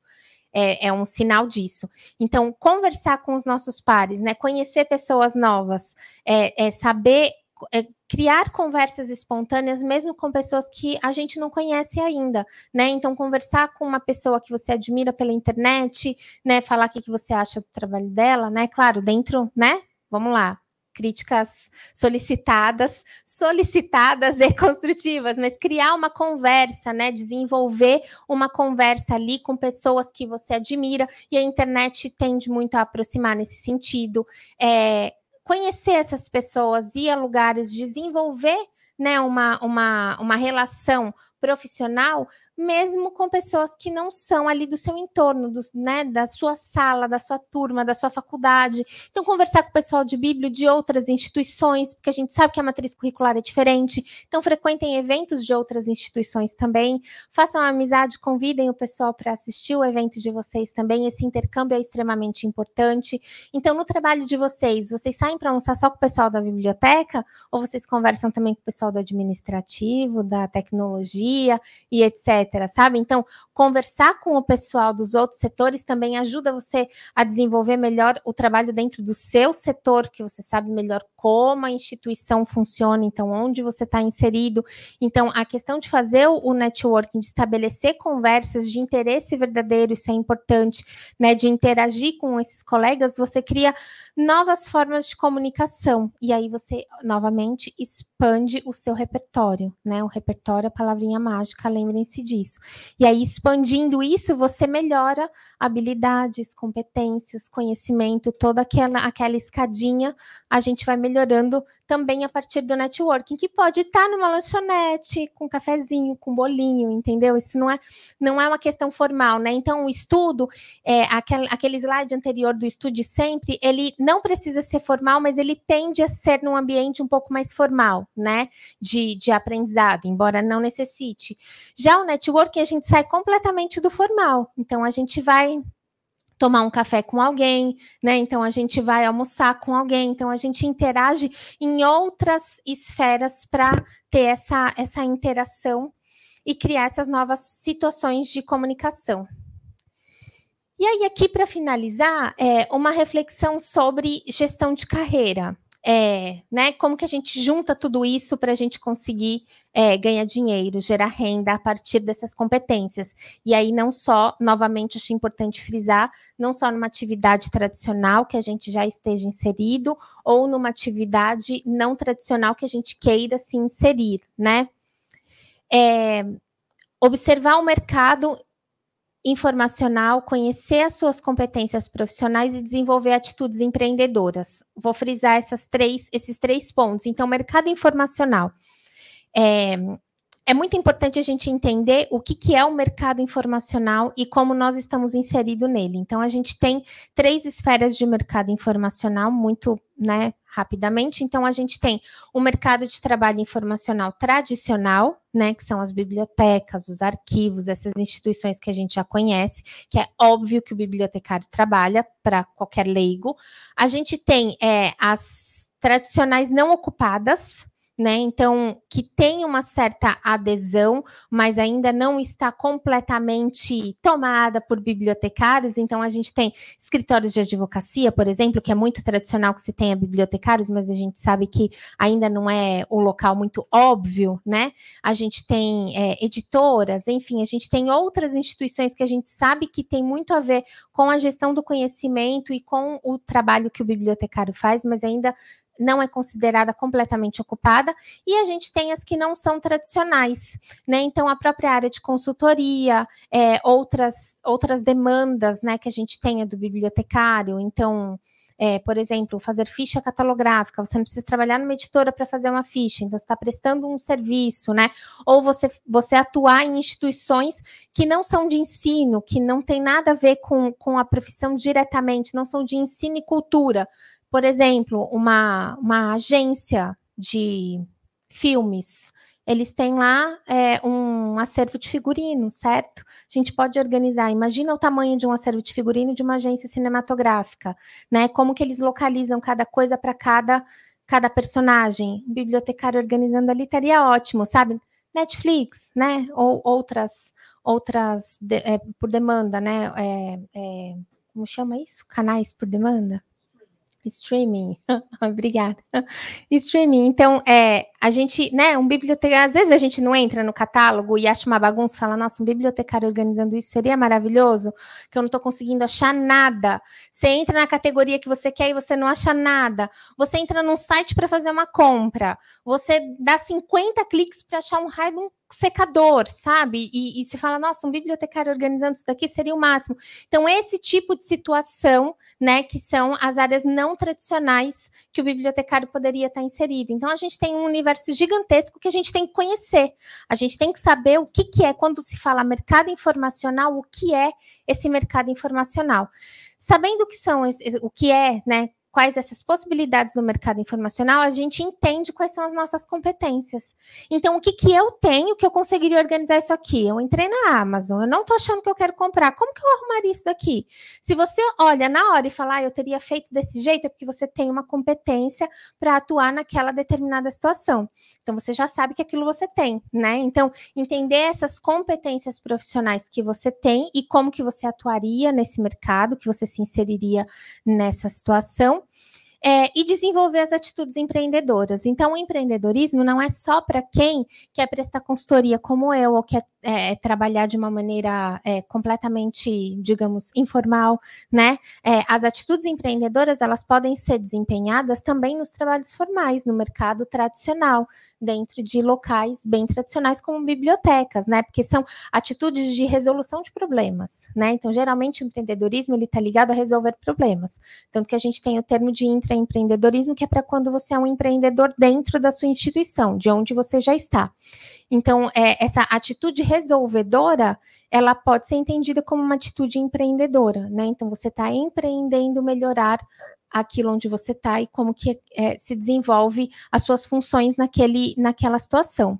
é, é um sinal disso. Então, conversar com os nossos pares, né? Conhecer pessoas novas, é, é saber é criar conversas espontâneas mesmo com pessoas que a gente não conhece ainda, né? Então conversar com uma pessoa que você admira pela internet, né? Falar o que, que você acha do trabalho dela, né? Claro, dentro, né? Vamos lá, críticas solicitadas, solicitadas *laughs* e construtivas, mas criar uma conversa, né? Desenvolver uma conversa ali com pessoas que você admira e a internet tende muito a aproximar nesse sentido. É, conhecer essas pessoas, ir a lugares, desenvolver né, uma, uma, uma relação profissional mesmo com pessoas que não são ali do seu entorno, do, né, da sua sala, da sua turma, da sua faculdade. Então, conversar com o pessoal de Bíblia, de outras instituições, porque a gente sabe que a matriz curricular é diferente. Então, frequentem eventos de outras instituições também. Façam amizade, convidem o pessoal para assistir o evento de vocês também. Esse intercâmbio é extremamente importante. Então, no trabalho de vocês, vocês saem para almoçar só com o pessoal da biblioteca ou vocês conversam também com o pessoal do administrativo, da tecnologia e etc. Sabe? Então, conversar com o pessoal dos outros setores também ajuda você a desenvolver melhor o trabalho dentro do seu setor, que você sabe melhor como a instituição funciona, então onde você está inserido. Então, a questão de fazer o networking, de estabelecer conversas de interesse verdadeiro, isso é importante, né? De interagir com esses colegas, você cria novas formas de comunicação. E aí você, novamente, expande o seu repertório, né? O repertório é a palavrinha mágica, lembrem-se disso disso. E aí, expandindo isso, você melhora habilidades, competências, conhecimento, toda aquela, aquela escadinha, a gente vai melhorando também a partir do networking, que pode estar numa lanchonete, com cafezinho, com bolinho, entendeu? Isso não é, não é uma questão formal, né? Então, o estudo, é, aquele, aquele slide anterior do estude sempre, ele não precisa ser formal, mas ele tende a ser num ambiente um pouco mais formal, né? De, de aprendizado, embora não necessite. Já o networking, networking, a gente sai completamente do formal. Então, a gente vai tomar um café com alguém, né? Então a gente vai almoçar com alguém, então a gente interage em outras esferas para ter essa, essa interação e criar essas novas situações de comunicação. E aí, aqui para finalizar, é uma reflexão sobre gestão de carreira é, né, como que a gente junta tudo isso para a gente conseguir é, ganhar dinheiro, gerar renda a partir dessas competências. E aí, não só, novamente, acho importante frisar, não só numa atividade tradicional que a gente já esteja inserido, ou numa atividade não tradicional que a gente queira se inserir, né? É, observar o mercado informacional, conhecer as suas competências profissionais e desenvolver atitudes empreendedoras. Vou frisar essas três, esses três pontos. Então, mercado informacional. É, é muito importante a gente entender o que, que é o mercado informacional e como nós estamos inseridos nele. Então, a gente tem três esferas de mercado informacional muito né, rapidamente. Então, a gente tem o mercado de trabalho informacional tradicional, né, que são as bibliotecas, os arquivos, essas instituições que a gente já conhece, que é óbvio que o bibliotecário trabalha para qualquer leigo. A gente tem é, as tradicionais não ocupadas, né? Então, que tem uma certa adesão, mas ainda não está completamente tomada por bibliotecários. Então, a gente tem escritórios de advocacia, por exemplo, que é muito tradicional que se tenha bibliotecários, mas a gente sabe que ainda não é um local muito óbvio, né? A gente tem é, editoras, enfim, a gente tem outras instituições que a gente sabe que tem muito a ver com a gestão do conhecimento e com o trabalho que o bibliotecário faz, mas ainda não é considerada completamente ocupada, e a gente tem as que não são tradicionais, né? Então, a própria área de consultoria, é, outras, outras demandas né, que a gente tenha do bibliotecário, então. É, por exemplo, fazer ficha catalográfica, você não precisa trabalhar numa editora para fazer uma ficha, então você está prestando um serviço, né? Ou você, você atuar em instituições que não são de ensino, que não tem nada a ver com, com a profissão diretamente, não são de ensino e cultura, por exemplo, uma, uma agência de filmes. Eles têm lá é, um acervo de figurino, certo? A gente pode organizar. Imagina o tamanho de um acervo de figurino de uma agência cinematográfica, né? Como que eles localizam cada coisa para cada cada personagem. O bibliotecário organizando ali estaria ótimo, sabe? Netflix, né? Ou outras outras de, é, por demanda, né? É, é como chama isso? Canais por demanda? Streaming. *laughs* Obrigada. Streaming. Então, é, a gente, né, um bibliotecário, às vezes a gente não entra no catálogo e acha uma bagunça, fala, nossa, um bibliotecário organizando isso seria maravilhoso, que eu não estou conseguindo achar nada. Você entra na categoria que você quer e você não acha nada. Você entra num site para fazer uma compra. Você dá 50 cliques para achar um raio de um secador, sabe? E, e você fala, nossa, um bibliotecário organizando isso daqui seria o máximo. Então, esse tipo de situação, né, que são as áreas não tradicionais que o bibliotecário poderia estar inserido. Então, a gente tem um universo gigantesco que a gente tem que conhecer. A gente tem que saber o que, que é, quando se fala mercado informacional, o que é esse mercado informacional. Sabendo que são, o que é, né, quais essas possibilidades no mercado informacional, a gente entende quais são as nossas competências. Então, o que, que eu tenho que eu conseguiria organizar isso aqui? Eu entrei na Amazon, eu não estou achando que eu quero comprar. Como que eu arrumaria isso daqui? Se você olha na hora e falar, ah, eu teria feito desse jeito, é porque você tem uma competência para atuar naquela determinada situação. Então, você já sabe que aquilo você tem, né? Então, entender essas competências profissionais que você tem e como que você atuaria nesse mercado, que você se inseriria nessa situação é, e desenvolver as atitudes empreendedoras. Então, o empreendedorismo não é só para quem quer prestar consultoria como eu, ou quer é, trabalhar de uma maneira é, completamente, digamos, informal, né? É, as atitudes empreendedoras elas podem ser desempenhadas também nos trabalhos formais, no mercado tradicional, dentro de locais bem tradicionais como bibliotecas, né? Porque são atitudes de resolução de problemas, né? Então, geralmente o empreendedorismo ele está ligado a resolver problemas, tanto que a gente tem o termo de intraempreendedorismo que é para quando você é um empreendedor dentro da sua instituição, de onde você já está. Então, é, essa atitude resolvedora, ela pode ser entendida como uma atitude empreendedora, né? Então você está empreendendo melhorar aquilo onde você está e como que é, se desenvolve as suas funções naquele, naquela situação.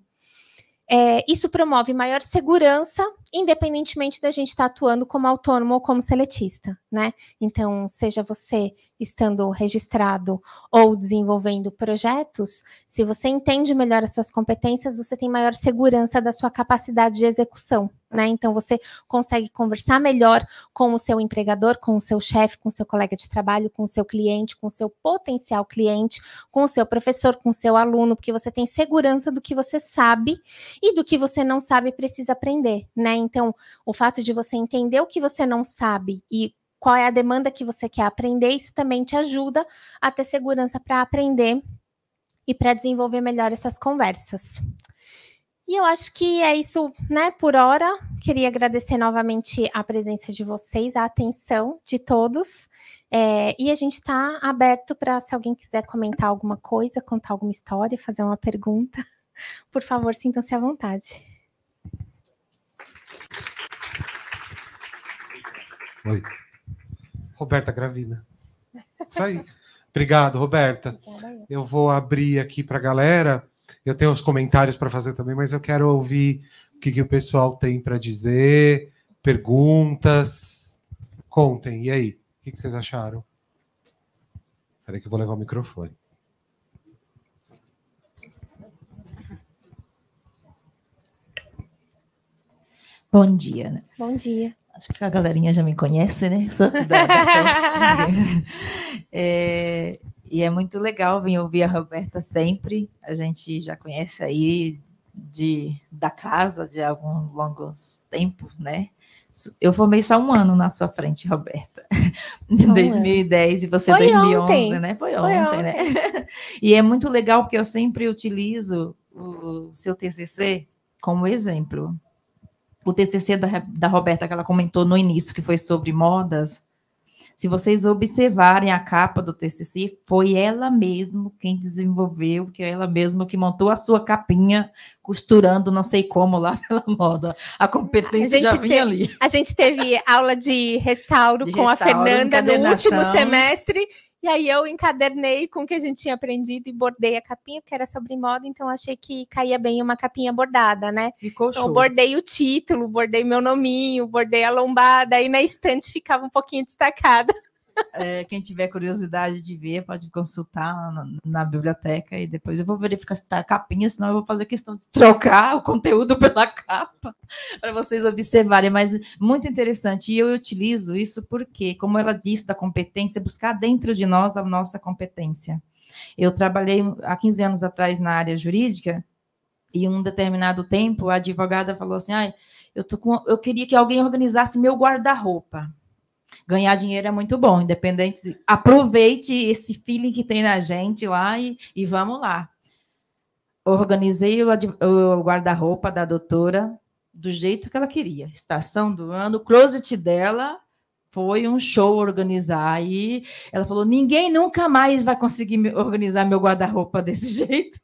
É, isso promove maior segurança independentemente da gente estar tá atuando como autônomo ou como seletista, né? Então, seja você estando registrado ou desenvolvendo projetos, se você entende melhor as suas competências, você tem maior segurança da sua capacidade de execução, né? Então, você consegue conversar melhor com o seu empregador, com o seu chefe, com o seu colega de trabalho, com o seu cliente, com o seu potencial cliente, com o seu professor, com o seu aluno, porque você tem segurança do que você sabe e do que você não sabe precisa aprender, né? Então, o fato de você entender o que você não sabe e qual é a demanda que você quer aprender, isso também te ajuda a ter segurança para aprender e para desenvolver melhor essas conversas. E eu acho que é isso, né, por hora. Queria agradecer novamente a presença de vocês, a atenção de todos. É, e a gente está aberto para, se alguém quiser comentar alguma coisa, contar alguma história, fazer uma pergunta, por favor, sintam-se à vontade. Oi. Roberta Gravina. *laughs* Isso aí. Obrigado, Roberta. Eu vou abrir aqui para a galera. Eu tenho os comentários para fazer também, mas eu quero ouvir o que, que o pessoal tem para dizer, perguntas. Contem, e aí? O que, que vocês acharam? Espera que eu vou levar o microfone. Bom dia. Né? Bom dia. Acho que a galerinha já me conhece, né? Assim. *laughs* é, e é muito legal vir ouvir a Roberta sempre. A gente já conhece aí de, da casa de algum longo tempo, né? Eu formei só um ano na sua frente, Roberta. Em 2010 *laughs* e você em 2011, ontem. né? Foi, Foi ontem, né? *laughs* E é muito legal porque eu sempre utilizo o seu TCC como exemplo o TCC da, da Roberta, que ela comentou no início, que foi sobre modas, se vocês observarem a capa do TCC, foi ela mesma quem desenvolveu, que é ela mesma que montou a sua capinha, costurando não sei como lá *laughs* pela moda. A competência a já vinha teve, ali. A gente teve aula de restauro de com restauro, a Fernanda no último semestre e aí eu encadernei com o que a gente tinha aprendido e bordei a capinha, porque era sobre moda, então achei que caía bem uma capinha bordada, né? Ficou então, show. bordei o título, bordei meu nominho, bordei a lombada, aí na estante ficava um pouquinho destacada. *laughs* É, quem tiver curiosidade de ver, pode consultar na, na, biblioteca e depois eu vou verificar se está a capinha, senão eu vou fazer questão de trocar o conteúdo *laughs* pela capa para vocês observarem. Mas muito interessante. E eu utilizo isso porque, como ela disse, da competência, buscar dentro de nós a nossa competência. Eu trabalhei há 15 anos atrás na área jurídica e um determinado tempo a advogada falou assim: ah, eu, tô com... eu queria que alguém organizasse meu guarda-roupa ganhar dinheiro é muito bom, independente. Aproveite esse feeling que tem na gente lá e, e vamos lá. Organizei o, o guarda-roupa da doutora do jeito que ela queria. Estação do ano, o closet dela foi um show organizar. E ela falou: ninguém nunca mais vai conseguir organizar meu guarda-roupa desse *laughs* jeito.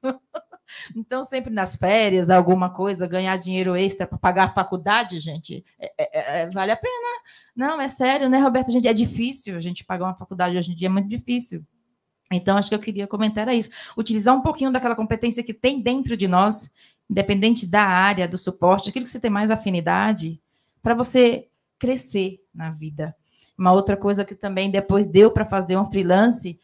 Então, sempre nas férias, alguma coisa, ganhar dinheiro extra para pagar a faculdade, gente, é, é, é, vale a pena. Não, é sério, né, Roberto? A gente, é difícil a gente pagar uma faculdade hoje em dia, é muito difícil. Então, acho que eu queria comentar é isso. Utilizar um pouquinho daquela competência que tem dentro de nós, independente da área, do suporte, aquilo que você tem mais afinidade, para você crescer na vida. Uma outra coisa que também depois deu para fazer um freelance,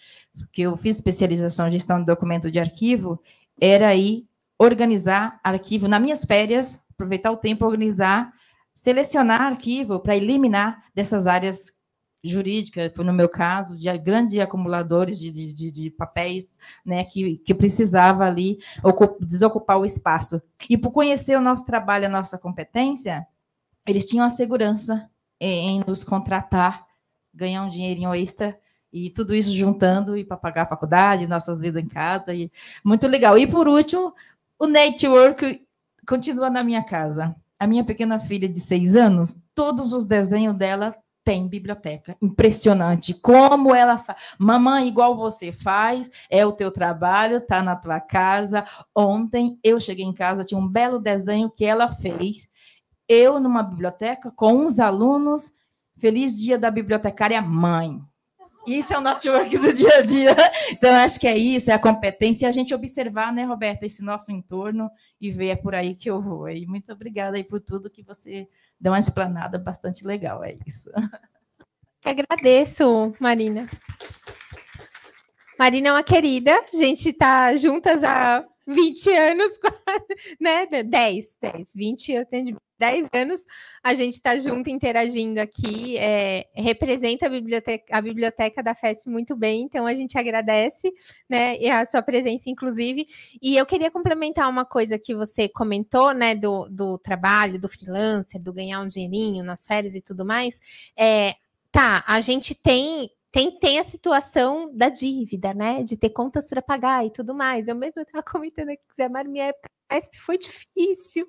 que eu fiz especialização em gestão de documento de arquivo, era aí organizar arquivo. Nas minhas férias, aproveitar o tempo, organizar selecionar arquivo para eliminar dessas áreas jurídicas, foi no meu caso, de grandes acumuladores de, de, de, papéis né, que, que precisava ali desocupar o espaço. E por conhecer o nosso trabalho, a nossa competência, eles tinham a segurança em nos contratar, ganhar um dinheirinho extra e tudo isso juntando e para pagar a faculdade, nossas vidas em casa e muito legal. E por último, o network continua na minha casa. A minha pequena filha de seis anos, todos os desenhos dela tem biblioteca. Impressionante como ela sabe. Mamãe, igual você faz, é o teu trabalho, tá na tua casa. Ontem eu cheguei em casa, tinha um belo desenho que ela fez. Eu numa biblioteca com uns alunos. Feliz dia da bibliotecária mãe. Isso é o network do dia a dia. Então, acho que é isso, é a competência e a gente observar, né, Roberta, esse nosso entorno e ver é por aí que eu vou. E muito obrigada aí por tudo que você deu uma explanada bastante legal, é isso. Agradeço, Marina. Marina é uma querida, a gente tá juntas há 20 anos, *laughs* né? 10, 10, 20 eu tenho 10 anos a gente está junto, interagindo aqui, é, representa a biblioteca, a biblioteca da FESP muito bem, então a gente agradece né, a sua presença, inclusive. E eu queria complementar uma coisa que você comentou, né, do, do trabalho, do freelancer, do ganhar um dinheirinho nas férias e tudo mais. É, tá, a gente tem tem, tem a situação da dívida, né? De ter contas para pagar e tudo mais. Eu mesmo estava *laughs* comentando aqui que Zé Mar, minha época ESP foi difícil,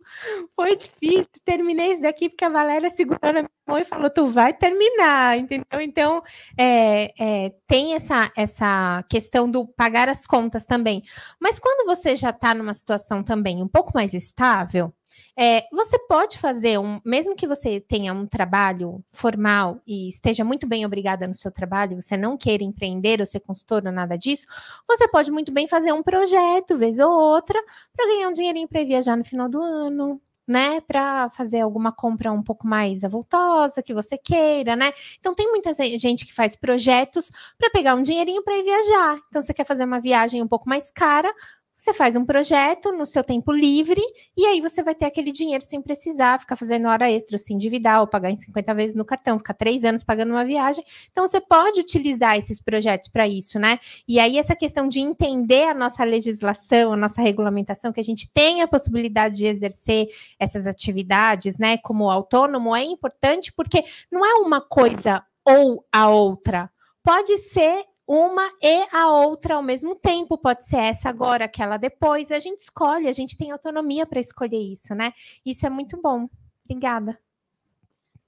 foi difícil. Terminei isso daqui porque a Valéria segurou na minha mão e falou: tu vai terminar, entendeu? Então, é, é, tem essa, essa questão do pagar as contas também. Mas quando você já está numa situação também um pouco mais estável, é, você pode fazer um, mesmo que você tenha um trabalho formal e esteja muito bem obrigada no seu trabalho, você não queira empreender ou ser consultor ou nada disso, você pode muito bem fazer um projeto, vez ou outra, para ganhar um dinheirinho para viajar no final do ano, né, para fazer alguma compra um pouco mais avultosa que você queira, né? Então tem muita gente que faz projetos para pegar um dinheirinho para ir viajar. Então você quer fazer uma viagem um pouco mais cara, você faz um projeto no seu tempo livre e aí você vai ter aquele dinheiro sem precisar ficar fazendo hora extra, se endividar ou pagar em 50 vezes no cartão, ficar três anos pagando uma viagem. Então você pode utilizar esses projetos para isso, né? E aí essa questão de entender a nossa legislação, a nossa regulamentação, que a gente tem a possibilidade de exercer essas atividades, né, como autônomo, é importante porque não é uma coisa ou a outra. Pode ser uma e a outra ao mesmo tempo, pode ser essa agora, aquela depois, a gente escolhe, a gente tem autonomia para escolher isso, né? Isso é muito bom. Obrigada.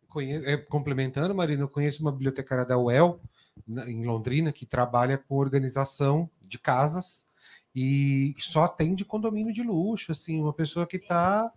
Conhe... É, complementando, Marina, eu conheço uma bibliotecária da UEL, na, em Londrina, que trabalha com organização de casas e só atende condomínio de luxo, assim, uma pessoa que está,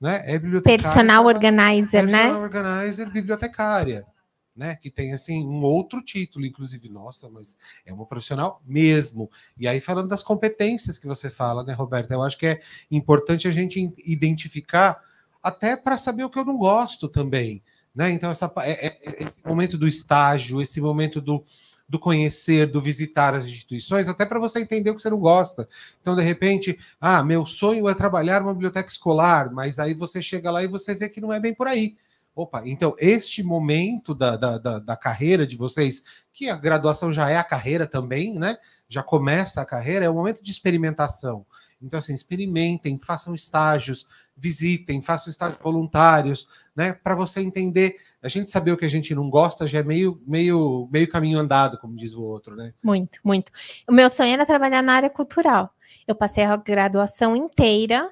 né, é bibliotecária. Personal organizer, personal é né? Personal organizer, bibliotecária né? Que tem assim um outro título, inclusive, nossa, mas é uma profissional mesmo. E aí, falando das competências que você fala, né, Roberta? Eu acho que é importante a gente identificar até para saber o que eu não gosto também. Né? Então, essa, é, é, esse momento do estágio, esse momento do, do conhecer, do visitar as instituições, até para você entender o que você não gosta. Então, de repente, ah, meu sonho é trabalhar numa biblioteca escolar, mas aí você chega lá e você vê que não é bem por aí. Opa, então este momento da, da, da, da, carreira de vocês, que a graduação já é a carreira também, né? Já começa a carreira, é o momento de experimentação. Então, assim, experimentem, façam estágios, visitem, façam estágios voluntários, né? Para você entender, a gente saber o que a gente não gosta já é meio, meio, meio caminho andado, como diz o outro, né? Muito, muito. O meu sonho era trabalhar na área cultural. Eu passei a graduação inteira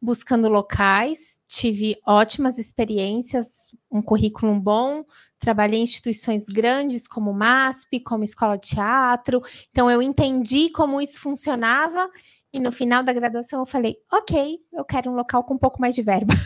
buscando locais, tive ótimas experiências, um currículo bom, trabalhei em instituições grandes como MASP, como Escola de Teatro, então eu entendi como isso funcionava e no final da graduação eu falei, ok, eu quero um local com um pouco mais de verba. *laughs*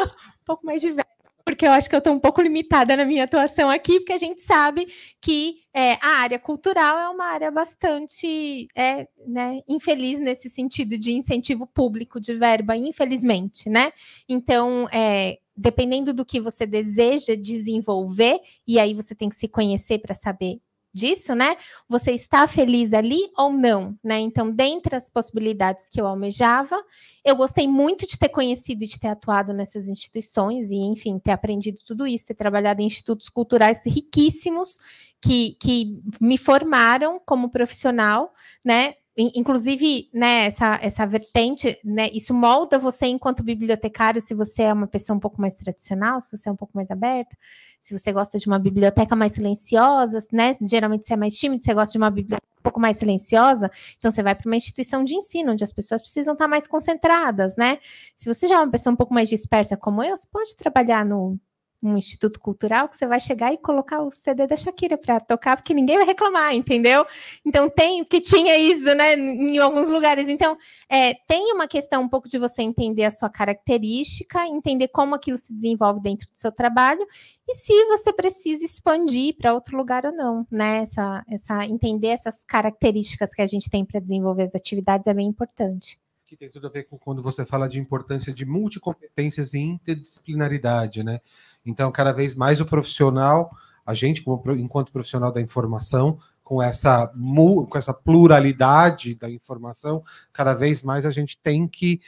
um pouco mais de verba porque eu acho que eu estou um pouco limitada na minha atuação aqui, porque a gente sabe que é, a área cultural é uma área bastante é, né, infeliz nesse sentido de incentivo público de verba, infelizmente, né? Então, é, dependendo do que você deseja desenvolver, e aí você tem que se conhecer para saber disso, né? Você está feliz ali ou não, né? Então, dentre as possibilidades que eu almejava, eu gostei muito de ter conhecido e de ter atuado nessas instituições e, enfim, ter aprendido tudo isso, ter trabalhado em institutos culturais riquíssimos que, que me formaram como profissional, né? Inclusive, né, essa, essa vertente, né, isso molda você enquanto bibliotecário, se você é uma pessoa um pouco mais tradicional, se você é um pouco mais aberta, se você gosta de uma biblioteca mais silenciosa, né, geralmente você é mais tímido, você gosta de uma biblioteca um pouco mais silenciosa, então você vai para uma instituição de ensino, onde as pessoas precisam estar tá mais concentradas, né, se você já é uma pessoa um pouco mais dispersa como eu, você pode trabalhar no um instituto cultural que você vai chegar e colocar o CD da Shakira para tocar, porque ninguém vai reclamar, entendeu? Então tem, que tinha isso, né, em alguns lugares. Então, é, tem uma questão um pouco de você entender a sua característica, entender como aquilo se desenvolve dentro do seu trabalho e se você precisa expandir para outro lugar ou não, né? Essa, essa, entender essas características que a gente tem para desenvolver as atividades é bem importante que tem tudo a ver com quando você fala de importância de multicompetências e interdisciplinaridade, né? Então, cada vez mais o profissional, a gente, como, enquanto profissional da informação, com essa, com essa pluralidade da informação, cada vez mais a gente tem que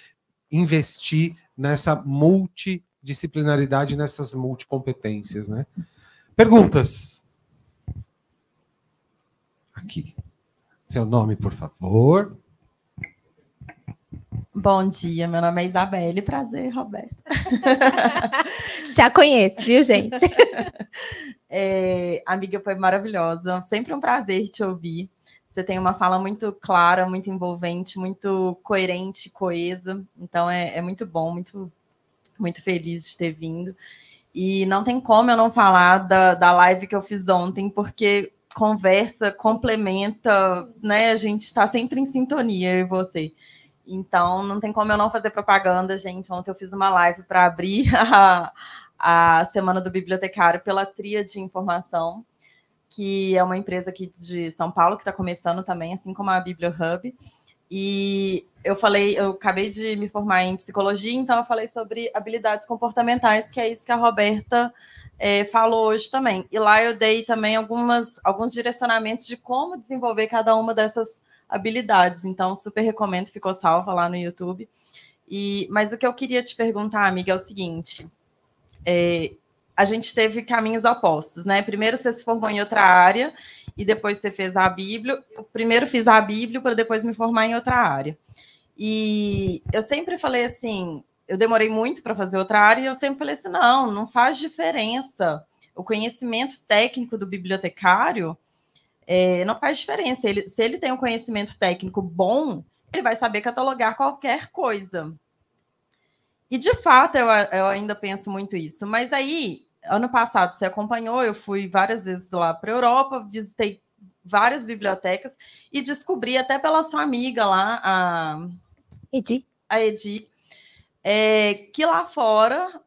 investir nessa multidisciplinaridade, nessas multicompetências, né? Perguntas? Aqui. Seu nome, por favor. Bom dia, meu nome é Isabelle. Prazer, Roberto. *laughs* Já conheço, viu, gente? *laughs* É, amiga, foi maravilhosa. Sempre um prazer te ouvir. Você tem uma fala muito clara, muito envolvente, muito coerente, coesa. Então é, é muito bom, muito, muito feliz de ter vindo. E não tem como eu não falar da, da live que eu fiz ontem, porque conversa, complementa, né? A gente está sempre em sintonia, eu e você. Então, não tem como eu não fazer propaganda, gente. Ontem eu fiz uma live para abrir *laughs* a, a Semana do Bibliotecário pela Tria de Informação, que é uma empresa aqui de São Paulo, que está começando também, assim como a BiblioHub. E eu falei, eu acabei de me formar em psicologia, então eu falei sobre habilidades comportamentais, que é isso que a Roberta é, falou hoje também. E lá eu dei também algumas, alguns direcionamentos de como desenvolver cada uma dessas habilidades habilidades. Então, super recomendo, ficou salva lá no YouTube. E, mas o que eu queria te perguntar, amiga, é o seguinte: é, a gente teve caminhos opostos, né? Primeiro você se formou em outra área e depois você fez a Bíblia. Eu primeiro fiz a Bíblia para depois me formar em outra área. E eu sempre falei assim, eu demorei muito para fazer outra área e eu sempre falei assim, não, não faz diferença. O conhecimento técnico do bibliotecário é, não faz diferença. Ele, se ele tem um conhecimento técnico bom, ele vai saber catalogar qualquer coisa. E de fato, eu, eu ainda penso muito isso. Mas aí, ano passado, você acompanhou, eu fui várias vezes lá para a Europa, visitei várias bibliotecas e descobri até pela sua amiga lá, a Edi, a Edi é, que lá fora,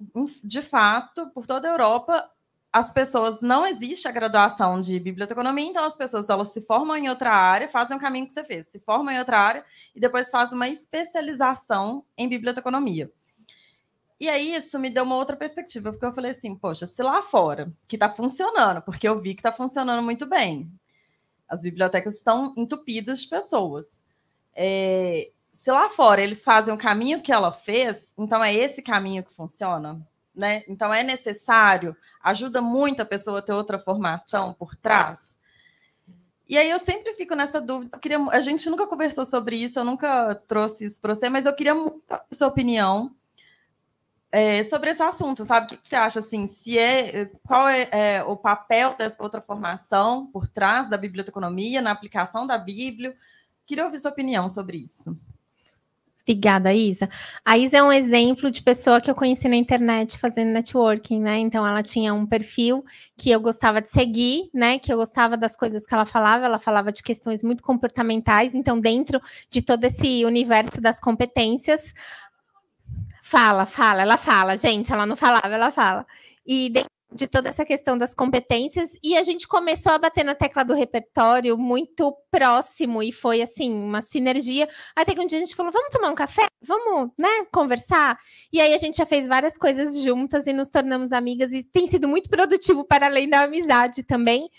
de fato, por toda a Europa, as pessoas não existe a graduação de biblioteconomia, então as pessoas elas se formam em outra área, fazem o caminho que você fez, se formam em outra área e depois fazem uma especialização em biblioteconomia. E aí isso me deu uma outra perspectiva, porque eu falei assim, poxa, se lá fora, que está funcionando, porque eu vi que está funcionando muito bem, as bibliotecas estão entupidas de pessoas. É, se lá fora eles fazem o caminho que ela fez, então é esse caminho que funciona? né? Então é necessário, ajuda muito a pessoa a ter outra formação por trás. E aí eu sempre fico nessa dúvida. Queria, a gente nunca conversou sobre isso, eu nunca trouxe isso para você, mas eu queria muito a sua opinião é, sobre esse assunto, sabe? O que você acha assim? Se é, é, qual é, é o papel dessa outra formação por trás da biblioteconomia, na aplicação da Bíblia? Queria ouvir sua opinião sobre isso. Obrigada, Isa. A Isa é um exemplo de pessoa que eu conheci na internet fazendo networking, né? Então ela tinha um perfil que eu gostava de seguir, né? Que eu gostava das coisas que ela falava, ela falava de questões muito comportamentais, então dentro de todo esse universo das competências, fala, fala, ela fala, gente, ela não falava, ela fala. E dentro de toda essa questão das competências e a gente começou a bater na tecla do repertório muito próximo e foi assim uma sinergia até que um dia a gente falou vamos tomar um café vamos né conversar e aí a gente já fez várias coisas juntas e nos tornamos amigas e tem sido muito produtivo para além da amizade também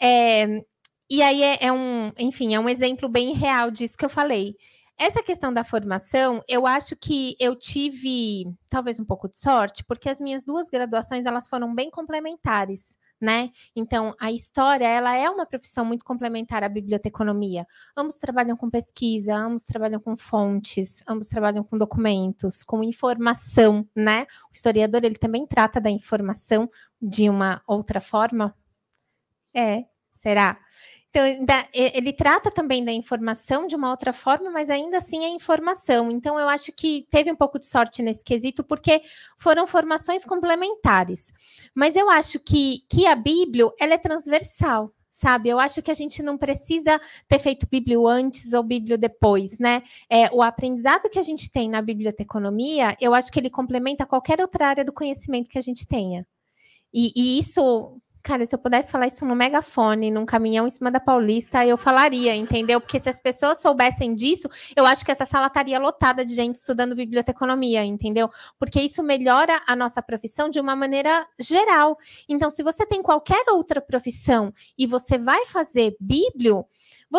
é, e aí é, é um enfim é um exemplo bem real disso que eu falei essa questão da formação, eu acho que eu tive talvez um pouco de sorte, porque as minhas duas graduações elas foram bem complementares. Né? Então, a história, ela é uma profissão muito complementar à biblioteconomia. Ambos trabalham com pesquisa, ambos trabalham com fontes, ambos trabalham com documentos, com informação, né? O historiador, ele também trata da informação de uma outra forma? É, será? Então, ele trata também da informação de uma outra forma, mas ainda assim é informação. Então, eu acho que teve um pouco de sorte nesse quesito, porque foram formações complementares. Mas eu acho que, que a Bíblia ela é transversal sabe? Eu acho que a gente não precisa ter feito Bíblia antes ou Bíblia depois, né? É, o aprendizado que a gente tem na biblioteconomia, eu acho que ele complementa qualquer outra área do conhecimento que a gente tenha. E, e isso Cara, se eu pudesse falar isso no megafone, num caminhão em cima da Paulista, eu falaria, entendeu? Porque se as pessoas soubessem disso, eu acho que essa sala estaria lotada de gente estudando biblioteconomia, entendeu? Porque isso melhora a nossa profissão de uma maneira geral. Então, se você tem qualquer outra profissão e você vai fazer bíblio,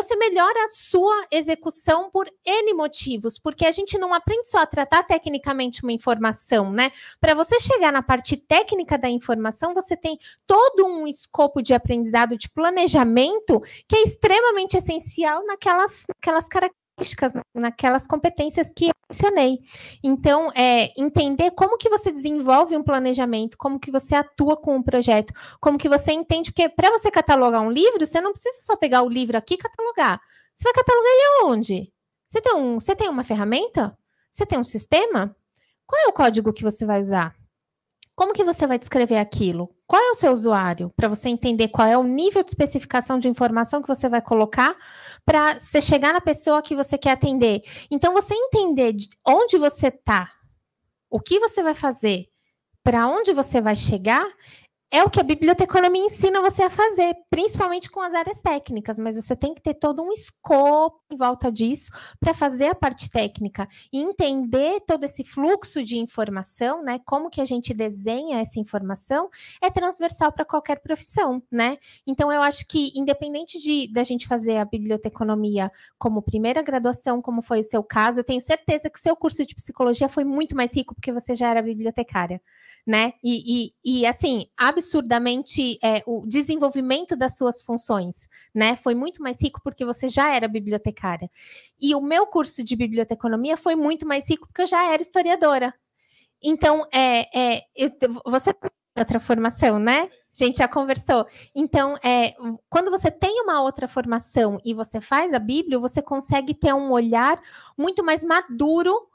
você melhora a sua execução por N motivos, porque a gente não aprende só a tratar tecnicamente uma informação, né? Para você chegar na parte técnica da informação, você tem todo um escopo de aprendizado, de planejamento, que é extremamente essencial naquelas, naquelas características, naquelas competências que mencionei. Então, é, entender como que você desenvolve um planejamento, como que você atua com o um projeto, como que você entende, porque para você catalogar um livro, você não precisa só pegar o livro aqui e catalogar. Você vai catalogar ele onde? Você tem, um, você tem uma ferramenta? Você tem um sistema? Qual é o código que você vai usar? Como que você vai descrever aquilo? qual é o seu usuário, para você entender qual é o nível de especificação de informação que você vai colocar para você chegar na pessoa que você quer atender. Então, você entender onde você está, o que você vai fazer, para onde você vai chegar, é o que a biblioteconomia ensina você a fazer, principalmente com as áreas técnicas, mas você tem que ter todo um escopo em volta disso para fazer a parte técnica e entender todo esse fluxo de informação, né? Como que a gente desenha essa informação é transversal para qualquer profissão, né? Então eu acho que independente de da gente fazer a biblioteconomia como primeira graduação, como foi o seu caso, eu tenho certeza que o seu curso de psicologia foi muito mais rico porque você já era bibliotecária, né? E, e, e assim, a absurdamente é, o desenvolvimento das suas funções, né? Foi muito mais rico porque você já era bibliotecária. E o meu curso de biblioteconomia foi muito mais rico porque eu já era historiadora. Então, é, é eu, você tem outra formação, né? A gente já conversou. Então, é, quando você tem uma outra formação e você faz a Bíblia, você consegue ter um olhar muito mais maduro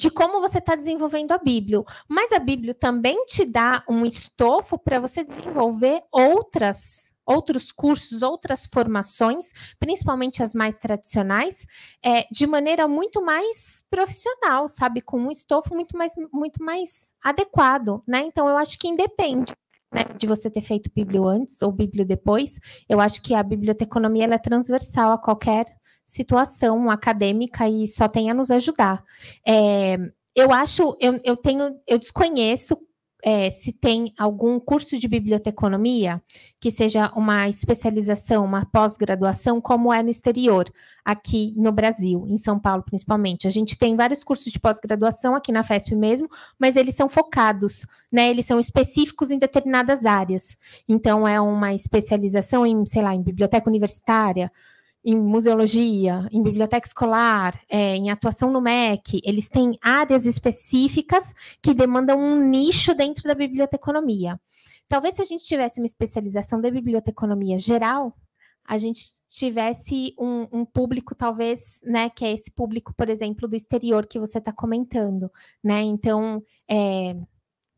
de como você está desenvolvendo a Bíblia. Mas a Bíblia também te dá um estofo para você desenvolver outras outros cursos, outras formações, principalmente as mais tradicionais, é, de maneira muito mais profissional, sabe, com um estofo muito mais muito mais adequado, né? Então eu acho que independe. Né, de você ter feito Bíblia antes ou Bíblia depois, eu acho que a biblioteconomia é transversal a qualquer situação acadêmica e só tem a nos ajudar. É, eu acho, eu, eu tenho, eu desconheço é, se tem algum curso de biblioteconomia que seja uma especialização, uma pós-graduação, como é no exterior, aqui no Brasil, em São Paulo principalmente. A gente tem vários cursos de pós-graduação aqui na FESP mesmo, mas eles são focados, né? Eles são específicos em determinadas áreas. Então, é uma especialização em, sei lá, em biblioteca universitária, em museologia, em biblioteca escolar, é, em atuação no MEC, eles têm áreas específicas que demandam um nicho dentro da biblioteconomia. Talvez se a gente tivesse uma especialização da biblioteconomia geral, a gente tivesse um, um, público, talvez, né, que é esse público, por exemplo, do exterior que você está comentando, né? Então, é,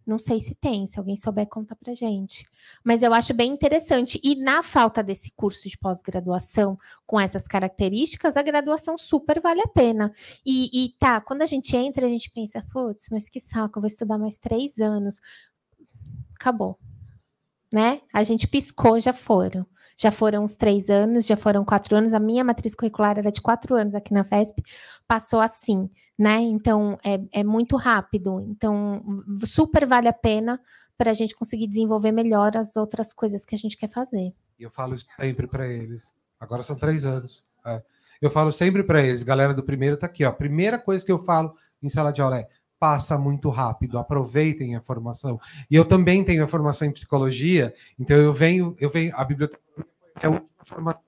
não sei se tem, se alguém souber, conta pra gente. Mas eu acho bem interessante. E na falta desse curso de pós-graduação com essas características, a graduação super vale a pena. E, e tá, quando a gente entra, a gente pensa, putz, mas que saco, eu vou estudar mais três anos. Acabou. Né? A gente piscou, já foram já foram uns três anos, já foram quatro anos. A minha matriz curricular era de quatro anos aqui na FESP, passou assim, né? Então é, é muito rápido. Então, super vale a pena para a gente conseguir desenvolver melhor as outras coisas que a gente quer fazer. E eu falo sempre para eles. Agora são três anos. É. Eu falo sempre para eles, galera do primeiro tá aqui, ó. A primeira coisa que eu falo em sala de aula é: passa muito rápido. Aproveitem a formação. E eu também tenho a formação em psicologia, então eu venho, eu venho a biblioteca é última formação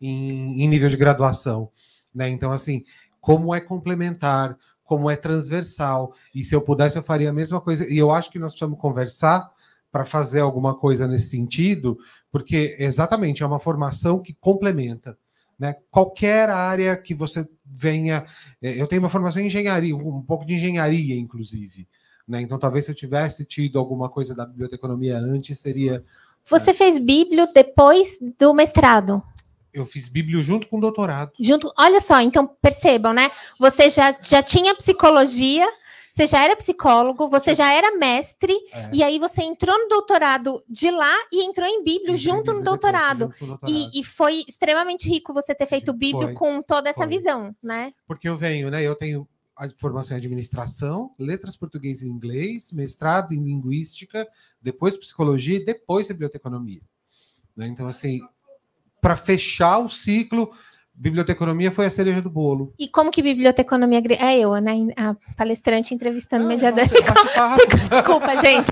em, em nível de graduação, né? Então assim, como é complementar, como é transversal. E se eu pudesse, eu faria a mesma coisa. E eu acho que nós precisamos conversar para fazer alguma coisa nesse sentido, porque exatamente é uma formação que complementa. Né? Qualquer área que você venha. É, eu tenho uma formação em engenharia, um pouco de engenharia, inclusive. Né? Então, talvez se eu tivesse tido alguma coisa da biblioteconomia antes, seria. Você né? fez biblio depois do mestrado? Eu fiz biblio junto com o doutorado. Junto, olha só, então percebam, né? Você já, já tinha psicologia, você já era psicólogo, você já era mestre, é. e aí você entrou no doutorado de lá e entrou em Bíblia junto, no doutorado. doutorado. E, e, foi extremamente rico você ter feito Bíblio com toda essa foi. visão, né? Porque eu venho, né? Eu tenho a formação em administração, letras português e inglês, mestrado em linguística, depois psicologia e depois biblioteconomia. Né? Então, assim, para fechar o ciclo Biblioteconomia foi a cereja do bolo. E como que biblioteconomia É eu, né? A palestrante entrevistando ah, mediadora. Não, *laughs* Desculpa, gente.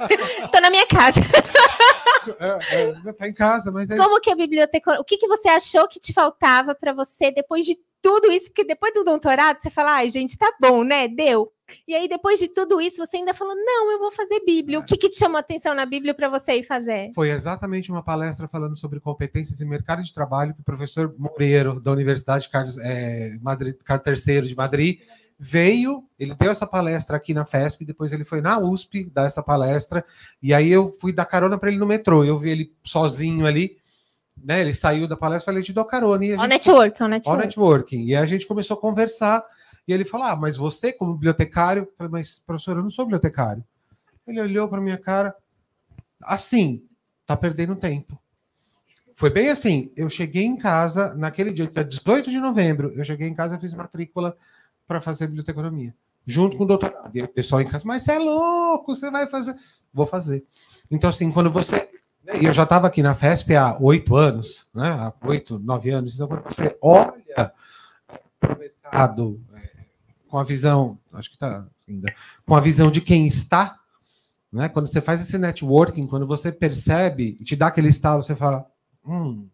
Tô na minha casa. *laughs* ainda é, é, tá em casa, mas é Como isso. que a biblioteca. O que, que você achou que te faltava para você depois de tudo isso? Porque depois do doutorado você fala, ai, gente, tá bom, né? Deu. E aí, depois de tudo isso, você ainda falou: não, eu vou fazer Bíblia. É. O que, que te chamou a atenção na Bíblia para você ir fazer? Foi exatamente uma palestra falando sobre competências e mercado de trabalho que o professor Moreiro, da Universidade Carlos é, Madrid, Carlos III de Madrid, veio, ele deu essa palestra aqui na FESP, depois ele foi na USP dar essa palestra, e aí eu fui dar carona para ele no metrô. Eu vi ele sozinho ali, né? Ele saiu da palestra, falei, te dou carona. E a gente, networking, o networking. O networking. E a gente começou a conversar, e ele falou: Ah, mas você, como bibliotecário, eu falei, mas professor, eu não sou bibliotecário. Ele olhou para minha cara, assim, tá perdendo tempo. Foi bem assim, eu cheguei em casa, naquele dia, dia 18 de novembro, eu cheguei em casa, fiz matrícula para fazer biblioteconomia. Junto com o doutorado. E o pessoal em casa, mas você é louco, você vai fazer. Vou fazer. Então, assim, quando você. Né, eu já estava aqui na FESP há oito anos, né? há oito, nove anos. Então, quando você olha para o mercado é, com a visão, acho que está ainda, com a visão de quem está, né? Quando você faz esse networking, quando você percebe e te dá aquele estalo, você fala, hum,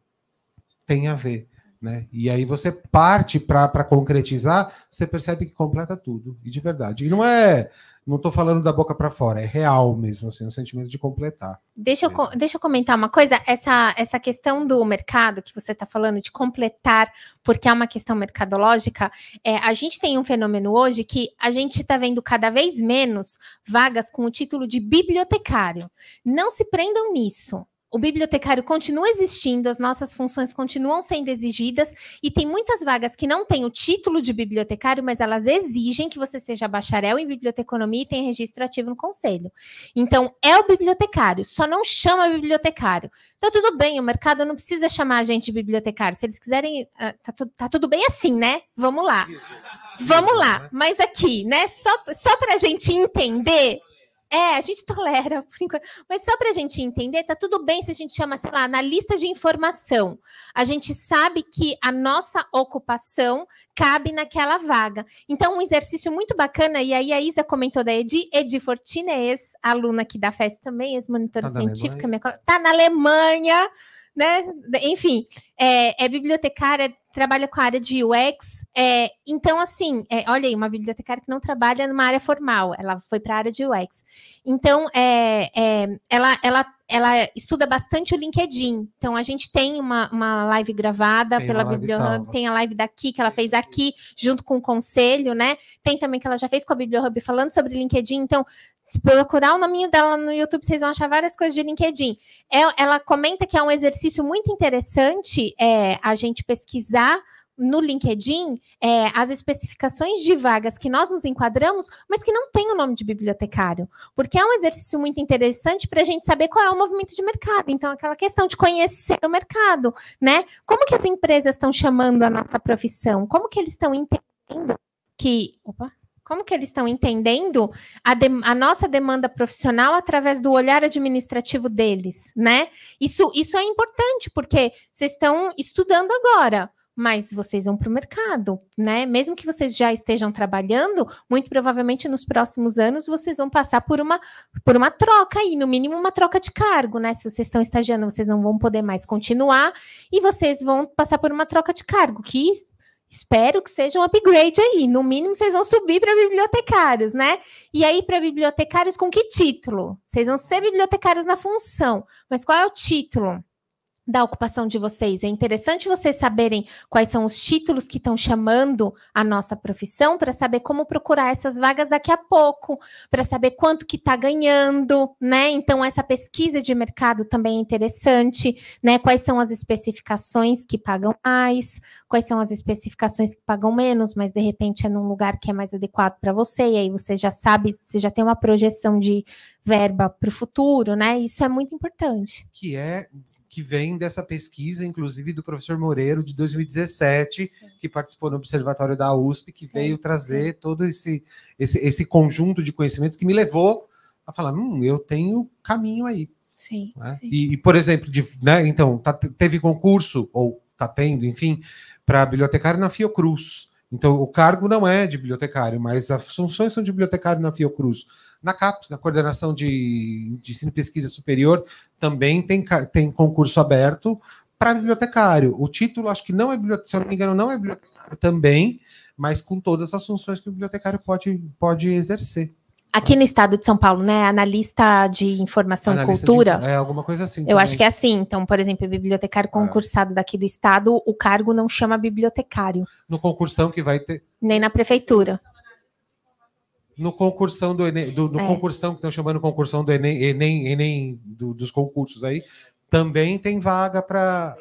tem a ver. Né? E aí você parte para concretizar, você percebe que completa tudo, e de verdade. E não é. Não estou falando da boca para fora, é real mesmo, assim, o é sentimento de completar. Deixa eu, deixa eu comentar uma coisa, essa, essa questão do mercado que você está falando, de completar, porque é uma questão mercadológica, é, a gente tem um fenômeno hoje que a gente está vendo cada vez menos vagas com o título de bibliotecário. Não se prendam nisso, o bibliotecário continua existindo, as nossas funções continuam sendo exigidas e tem muitas vagas que não têm o título de bibliotecário, mas elas exigem que você seja bacharel em biblioteconomia e tenha registro ativo no conselho. Então, é o bibliotecário, só não chama bibliotecário. Então, tudo bem, o mercado não precisa chamar a gente de bibliotecário. Se eles quiserem, ah, tá, tá tudo bem assim, né? Vamos lá. Vamos lá, mas aqui, né? Só, só para a gente entender é, a gente *laughs* tolera, por enquanto. Mas só para a gente entender, tá tudo bem se a gente chama, sei lá, na lista de informação. A gente sabe que a nossa ocupação cabe naquela vaga. Então, um exercício muito bacana, e aí a Isa comentou da Edi, Edi Fortina é ex-aluna aqui da FES também, ex-monitora tá científica, minha... tá na Alemanha, né? Enfim, é, é bibliotecária, trabalha com a área de UX. É, então, assim, é, olha aí, uma bibliotecária que não trabalha numa área formal, ela foi para a área de UX. Então, é, é, ela, ela, ela estuda bastante o LinkedIn. Então, a gente tem uma, uma live gravada tem pela Bibliohub, tem a live daqui, que ela fez aqui, junto com o conselho, né? Tem também que ela já fez com a Bibliohub falando sobre LinkedIn. Então, se procurar o nome dela no YouTube, vocês vão achar várias coisas de LinkedIn. É, ela comenta que é um exercício muito interessante é, a gente pesquisar no LinkedIn é, as especificações de vagas que nós nos enquadramos, mas que não tem o nome de bibliotecário, porque é um exercício muito interessante para a gente saber qual é o movimento de mercado. Então, aquela questão de conhecer o mercado, né? Como que as empresas estão chamando a nossa profissão? Como que eles estão entendendo que. Opa! Como que eles estão entendendo a, de, a, nossa demanda profissional através do olhar administrativo deles, né? Isso, isso é importante, porque vocês estão estudando agora mas vocês vão para o mercado, né? Mesmo que vocês já estejam trabalhando, muito provavelmente nos próximos anos vocês vão passar por uma, por uma troca aí, no mínimo uma troca de cargo, né? Se vocês estão estagiando, vocês não vão poder mais continuar e vocês vão passar por uma troca de cargo, que espero que seja um upgrade aí. No mínimo, vocês vão subir para bibliotecários, né? E aí, para bibliotecários, com que título? Vocês vão ser bibliotecários na função, mas qual é o título? da ocupação de vocês. É interessante vocês saberem quais são os títulos que estão chamando a nossa profissão para saber como procurar essas vagas daqui a pouco, para saber quanto que está ganhando, né? Então essa pesquisa de mercado também é interessante, né? Quais são as especificações que pagam mais, quais são as especificações que pagam menos, mas de repente é num lugar que é mais adequado para você e aí você já sabe, você já tem uma projeção de verba para o futuro, né? Isso é muito importante. Que é que vem dessa pesquisa, inclusive do professor Moreiro, de 2017, Sim. que participou no Observatório da USP, que Sim. veio trazer todo esse, esse, esse conjunto de conhecimentos que me levou a falar: hum, eu tenho caminho aí. Sim. Né? sim. E, e, por exemplo, de, né, então, tá, teve concurso, ou está tendo, enfim, para bibliotecário na Fiocruz. Então, o cargo não é de bibliotecário, mas as funções são de bibliotecário na Fiocruz na CAPES, na Coordenação de, de Ensino e Pesquisa Superior, também tem, tem concurso aberto para bibliotecário. O título, acho que não é bibliotecário, se eu não me engano, não é bibliotecário também, mas com todas as funções que o bibliotecário pode, pode exercer. Aqui no estado de São Paulo, né? Analista de informação Analista e cultura. De, é alguma coisa assim. Eu também. acho que é assim. Então, por exemplo, bibliotecário é. concursado é. daqui do estado, o cargo não chama bibliotecário. No concursão que vai ter. Nem na prefeitura no concursão do Enem, do, no é. concursão que estão chamando concursão do Enem, Enem, Enem do, dos concursos aí, também tem vaga para.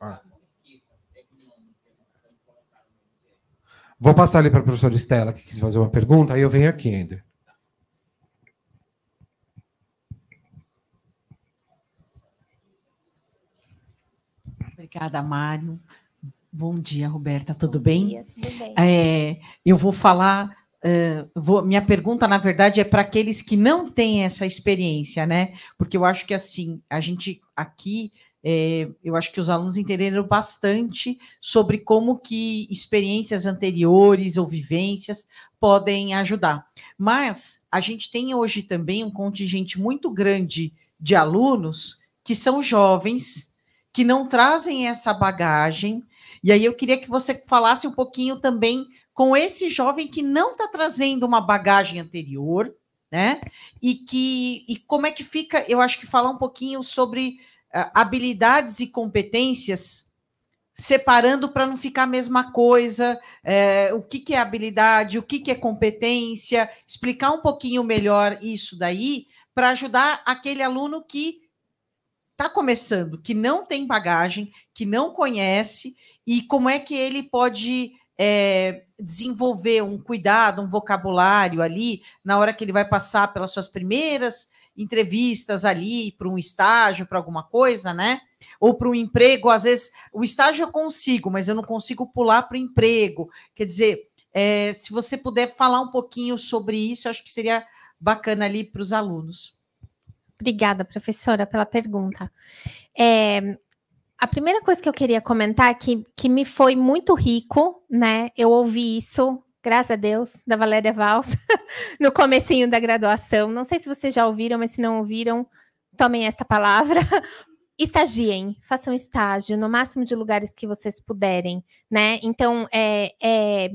Ah. Vou passar ali para a professora Estela, que quis fazer uma pergunta, aí eu venho aqui ainda. Obrigada, Mário. Bom dia, Roberta, tudo Bom bem? Dia, tudo bem. É, eu vou falar. Uh, vou, minha pergunta, na verdade, é para aqueles que não têm essa experiência, né? Porque eu acho que assim, a gente aqui é, eu acho que os alunos entenderam bastante sobre como que experiências anteriores ou vivências podem ajudar. Mas a gente tem hoje também um contingente muito grande de alunos que são jovens, que não trazem essa bagagem e aí eu queria que você falasse um pouquinho também com esse jovem que não está trazendo uma bagagem anterior, né? E que e como é que fica? Eu acho que falar um pouquinho sobre uh, habilidades e competências separando para não ficar a mesma coisa, é, o que, que é habilidade, o que, que é competência, explicar um pouquinho melhor isso daí para ajudar aquele aluno que está começando, que não tem bagagem, que não conhece e como é que ele pode é, desenvolver um cuidado, um vocabulário ali, na hora que ele vai passar pelas suas primeiras entrevistas ali, para um estágio, para alguma coisa, né? Ou para um emprego, às vezes, o estágio eu consigo, mas eu não consigo pular para o emprego. Quer dizer, é, se você puder falar um pouquinho sobre isso, acho que seria bacana ali para os alunos. Obrigada, professora, pela pergunta. É, a primeira coisa que eu queria comentar é que, que me foi muito rico, né? Eu ouvi isso, graças a Deus, da Valéria Valls, *laughs* no comecinho da graduação. Não sei se vocês já ouviram, mas se não ouviram, tomem esta palavra. *laughs* Estagiem, façam estágio no máximo de lugares que vocês puderem, né? Então, é, é,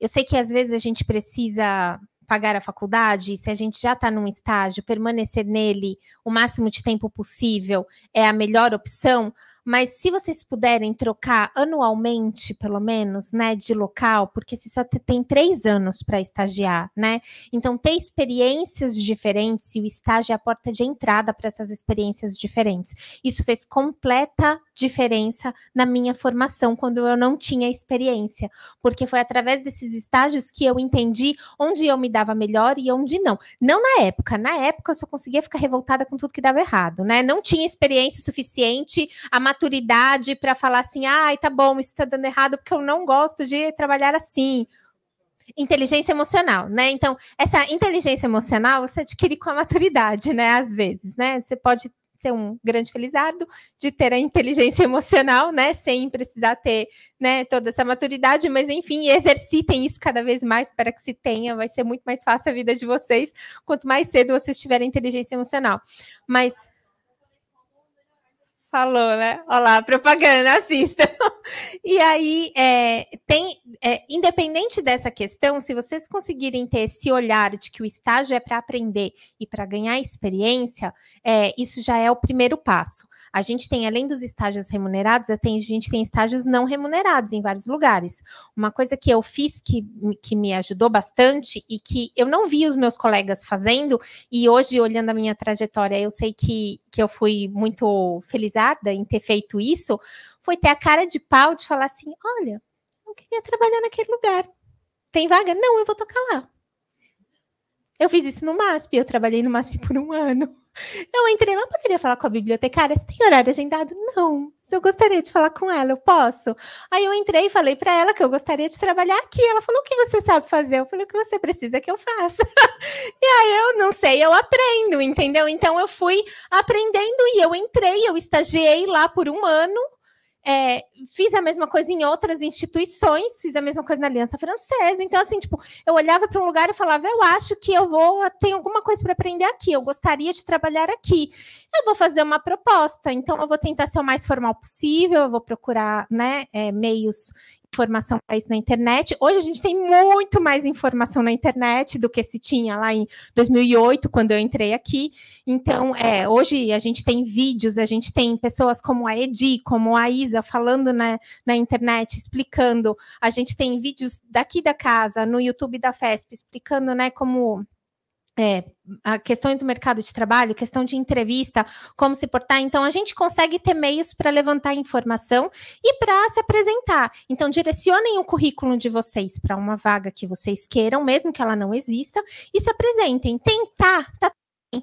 eu sei que às vezes a gente precisa pagar a faculdade, se a gente já está num estágio, permanecer nele o máximo de tempo possível é a melhor opção, mas se vocês puderem trocar anualmente, pelo menos, né, de local, porque você só tem três anos para estagiar, né? Então, ter experiências diferentes e o estágio é a porta de entrada para essas experiências diferentes. Isso fez completa diferença na minha formação quando eu não tinha experiência, porque foi através desses estágios que eu entendi onde eu me dava melhor e onde não. Não na época, na época eu só conseguia ficar revoltada com tudo que dava errado, né? Não tinha experiência suficiente a maturidade para falar assim: ai, tá bom, isso está dando errado porque eu não gosto de trabalhar assim. Inteligência emocional, né? Então, essa inteligência emocional você adquire com a maturidade, né? Às vezes, né? Você pode ser um grande felizardo de ter a inteligência *laughs* emocional, né? Sem precisar ter, né? Toda essa maturidade, mas enfim, exercitem isso cada vez mais para que se tenha. Vai ser muito mais fácil a vida de vocês quanto mais cedo vocês tiverem inteligência emocional. Mas Falou, né? Olha lá, propaganda, assistam. E aí, é, tem, é, independente dessa questão, se vocês conseguirem ter esse olhar de que o estágio é para aprender e para ganhar experiência, é, isso já é o primeiro passo. A gente tem, além dos estágios remunerados, é, a, gente tem estágios não remunerados em vários lugares. Uma coisa que eu fiz que, que me ajudou bastante e que eu não vi os meus colegas fazendo, e hoje, olhando a minha trajetória, eu sei que, que eu fui muito felizada em ter feito isso foi ter a cara de pau de falar assim: olha, eu queria trabalhar naquele lugar. Tem vaga? Não, eu vou tocar lá. Eu fiz isso no MASP, eu trabalhei no MASP por um ano. *laughs* Eu entrei lá, poderia falar com a bibliotecária? Você tem horário agendado? Não. Se eu gostaria de falar com ela, eu posso? Aí eu entrei e falei para ela que eu gostaria de trabalhar aqui. Ela falou: o que você sabe fazer? Eu falei: o que você precisa que eu faça? *laughs* e aí eu não sei, eu aprendo, entendeu? Então eu fui aprendendo e eu entrei, eu estagiei lá por um ano é, fiz a mesma coisa em outras instituições, fiz a mesma coisa na Aliança Francesa. Então, assim, tipo, eu olhava para um lugar e falava, eu acho que eu vou, tem alguma coisa para aprender aqui, eu gostaria de trabalhar aqui. Eu vou fazer uma proposta, então eu vou tentar ser o mais formal possível, eu vou procurar né, é, meios informação para isso na internet. Hoje a gente tem muito mais informação na internet do que se tinha lá em 2008, quando eu entrei aqui. Então, é, hoje a gente tem vídeos, a gente tem pessoas como a Edi, como a Isa falando na, né, na internet, explicando. A gente tem vídeos daqui da casa, no YouTube da FESP, explicando né, como é, a questão do mercado de trabalho, questão de entrevista, como se portar. Então, a gente consegue ter meios para levantar informação e para se apresentar. Então, direcionem o currículo de vocês para uma vaga que vocês queiram, mesmo que ela não exista, e se apresentem. Tentar, tá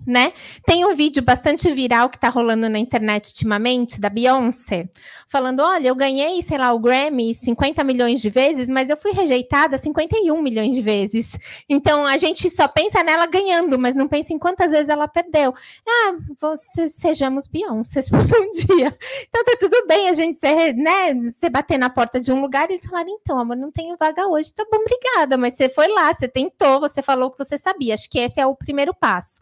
né? Tem um vídeo bastante viral que tá rolando na internet ultimamente, da Beyoncé, falando: olha, eu ganhei, sei lá, o Grammy 50 milhões de vezes, mas eu fui rejeitada 51 milhões de vezes. Então a gente só pensa nela ganhando, mas não pensa em quantas vezes ela perdeu. Ah, você, sejamos Beyoncé *laughs* por um dia. Então tá tudo bem a gente ser, né? Você bater na porta de um lugar e eles falaram então, amor, não tenho vaga hoje. Tá bom, obrigada, mas você foi lá, você tentou, você falou o que você sabia. Acho que esse é o primeiro passo.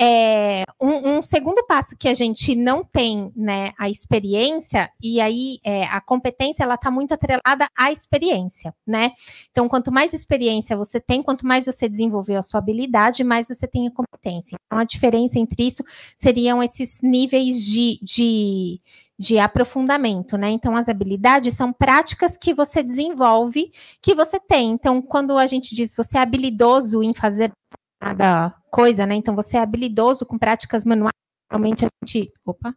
É, um, um, segundo passo que a gente não tem né, a experiência, e aí é, a competência ela está muito atrelada à experiência, né? Então, quanto mais experiência você tem, quanto mais você desenvolveu a sua habilidade, mais você tem a competência. Então, a diferença entre isso seriam esses níveis de, de de aprofundamento, né? Então, as habilidades são práticas que você desenvolve, que você tem. Então, quando a gente diz você é habilidoso em fazer nada coisa, né? Então você é habilidoso com práticas manuais. Geralmente a gente, opa,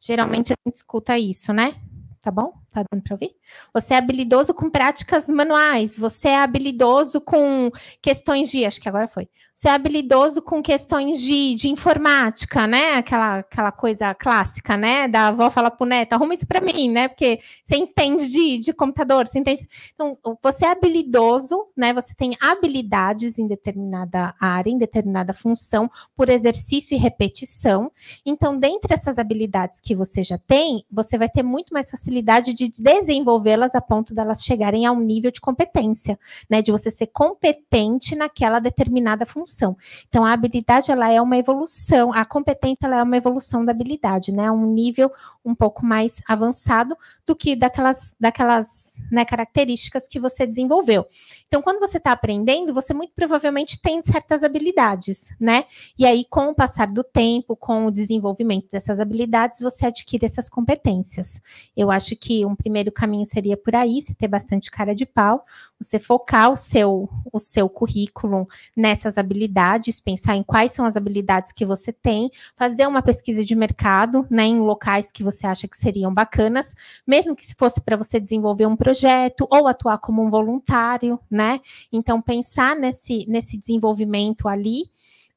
geralmente a gente escuta isso, né? Tá bom? Tá dando para ouvir? Você é habilidoso com práticas manuais, você é habilidoso com questões de, acho que agora foi. Você é habilidoso com questões de, de informática, né? Aquela, aquela coisa clássica, né? Da avó fala pro neto, arruma isso para mim, né? Porque você entende de, de computador, você entende. Então, você é habilidoso, né? Você tem habilidades em determinada área, em determinada função, por exercício e repetição. Então, dentre essas habilidades que você já tem, você vai ter muito mais facilidade de de desenvolvê-las a ponto delas chegarem a um nível de competência, né? De você ser competente naquela determinada função. Então, a habilidade ela é uma evolução, a competência ela é uma evolução da habilidade, né? Um nível um pouco mais avançado do que daquelas, daquelas né, características que você desenvolveu. Então, quando você está aprendendo, você muito provavelmente tem certas habilidades, né? E aí, com o passar do tempo, com o desenvolvimento dessas habilidades, você adquire essas competências. Eu acho que um primeiro caminho seria por aí, você ter bastante cara de pau, você focar o seu, o seu currículo nessas habilidades, pensar em quais são as habilidades que você tem, fazer uma pesquisa de mercado, né, em locais que você acha que seriam bacanas, mesmo que fosse para você desenvolver um projeto ou atuar como um voluntário, né? Então pensar nesse nesse desenvolvimento ali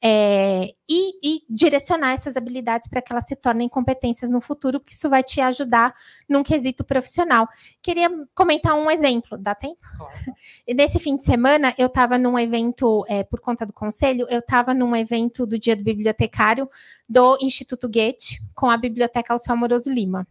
é, e, e, direcionar essas habilidades para que elas se tornem competências no futuro, porque isso vai te ajudar num quesito profissional. Queria comentar um exemplo, dá tempo? Claro. Nesse fim de semana, eu estava num evento, é, por conta do conselho, eu estava num evento do Dia do Bibliotecário do Instituto Goethe, com a Biblioteca Alceu Amoroso Lima.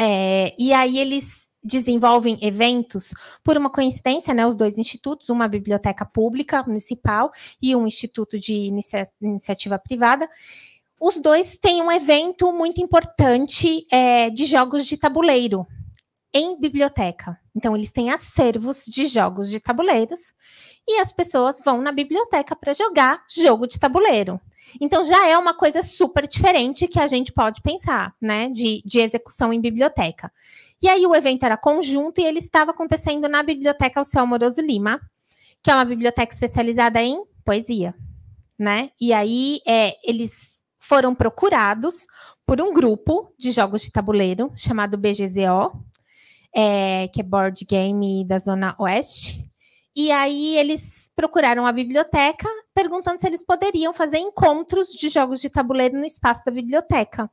É, e aí eles desenvolvem eventos, por uma coincidência, né, os dois institutos, uma biblioteca pública municipal e um instituto de inicia iniciativa privada, os dois têm um evento muito importante é, de jogos de tabuleiro em biblioteca. Então, eles têm acervos de jogos de tabuleiros e as pessoas vão na biblioteca para jogar jogo de tabuleiro. Então, já é uma coisa super diferente que a gente pode pensar, né, de, de execução em biblioteca. E aí o evento era conjunto e ele estava acontecendo na Biblioteca Alceu Amoroso Lima, que é uma biblioteca especializada em poesia, né? E aí é, eles foram procurados por um grupo de jogos de tabuleiro chamado BGZO, é, que é Board Game da Zona Oeste. E aí eles procuraram a biblioteca perguntando se eles poderiam fazer encontros de jogos de tabuleiro no espaço da biblioteca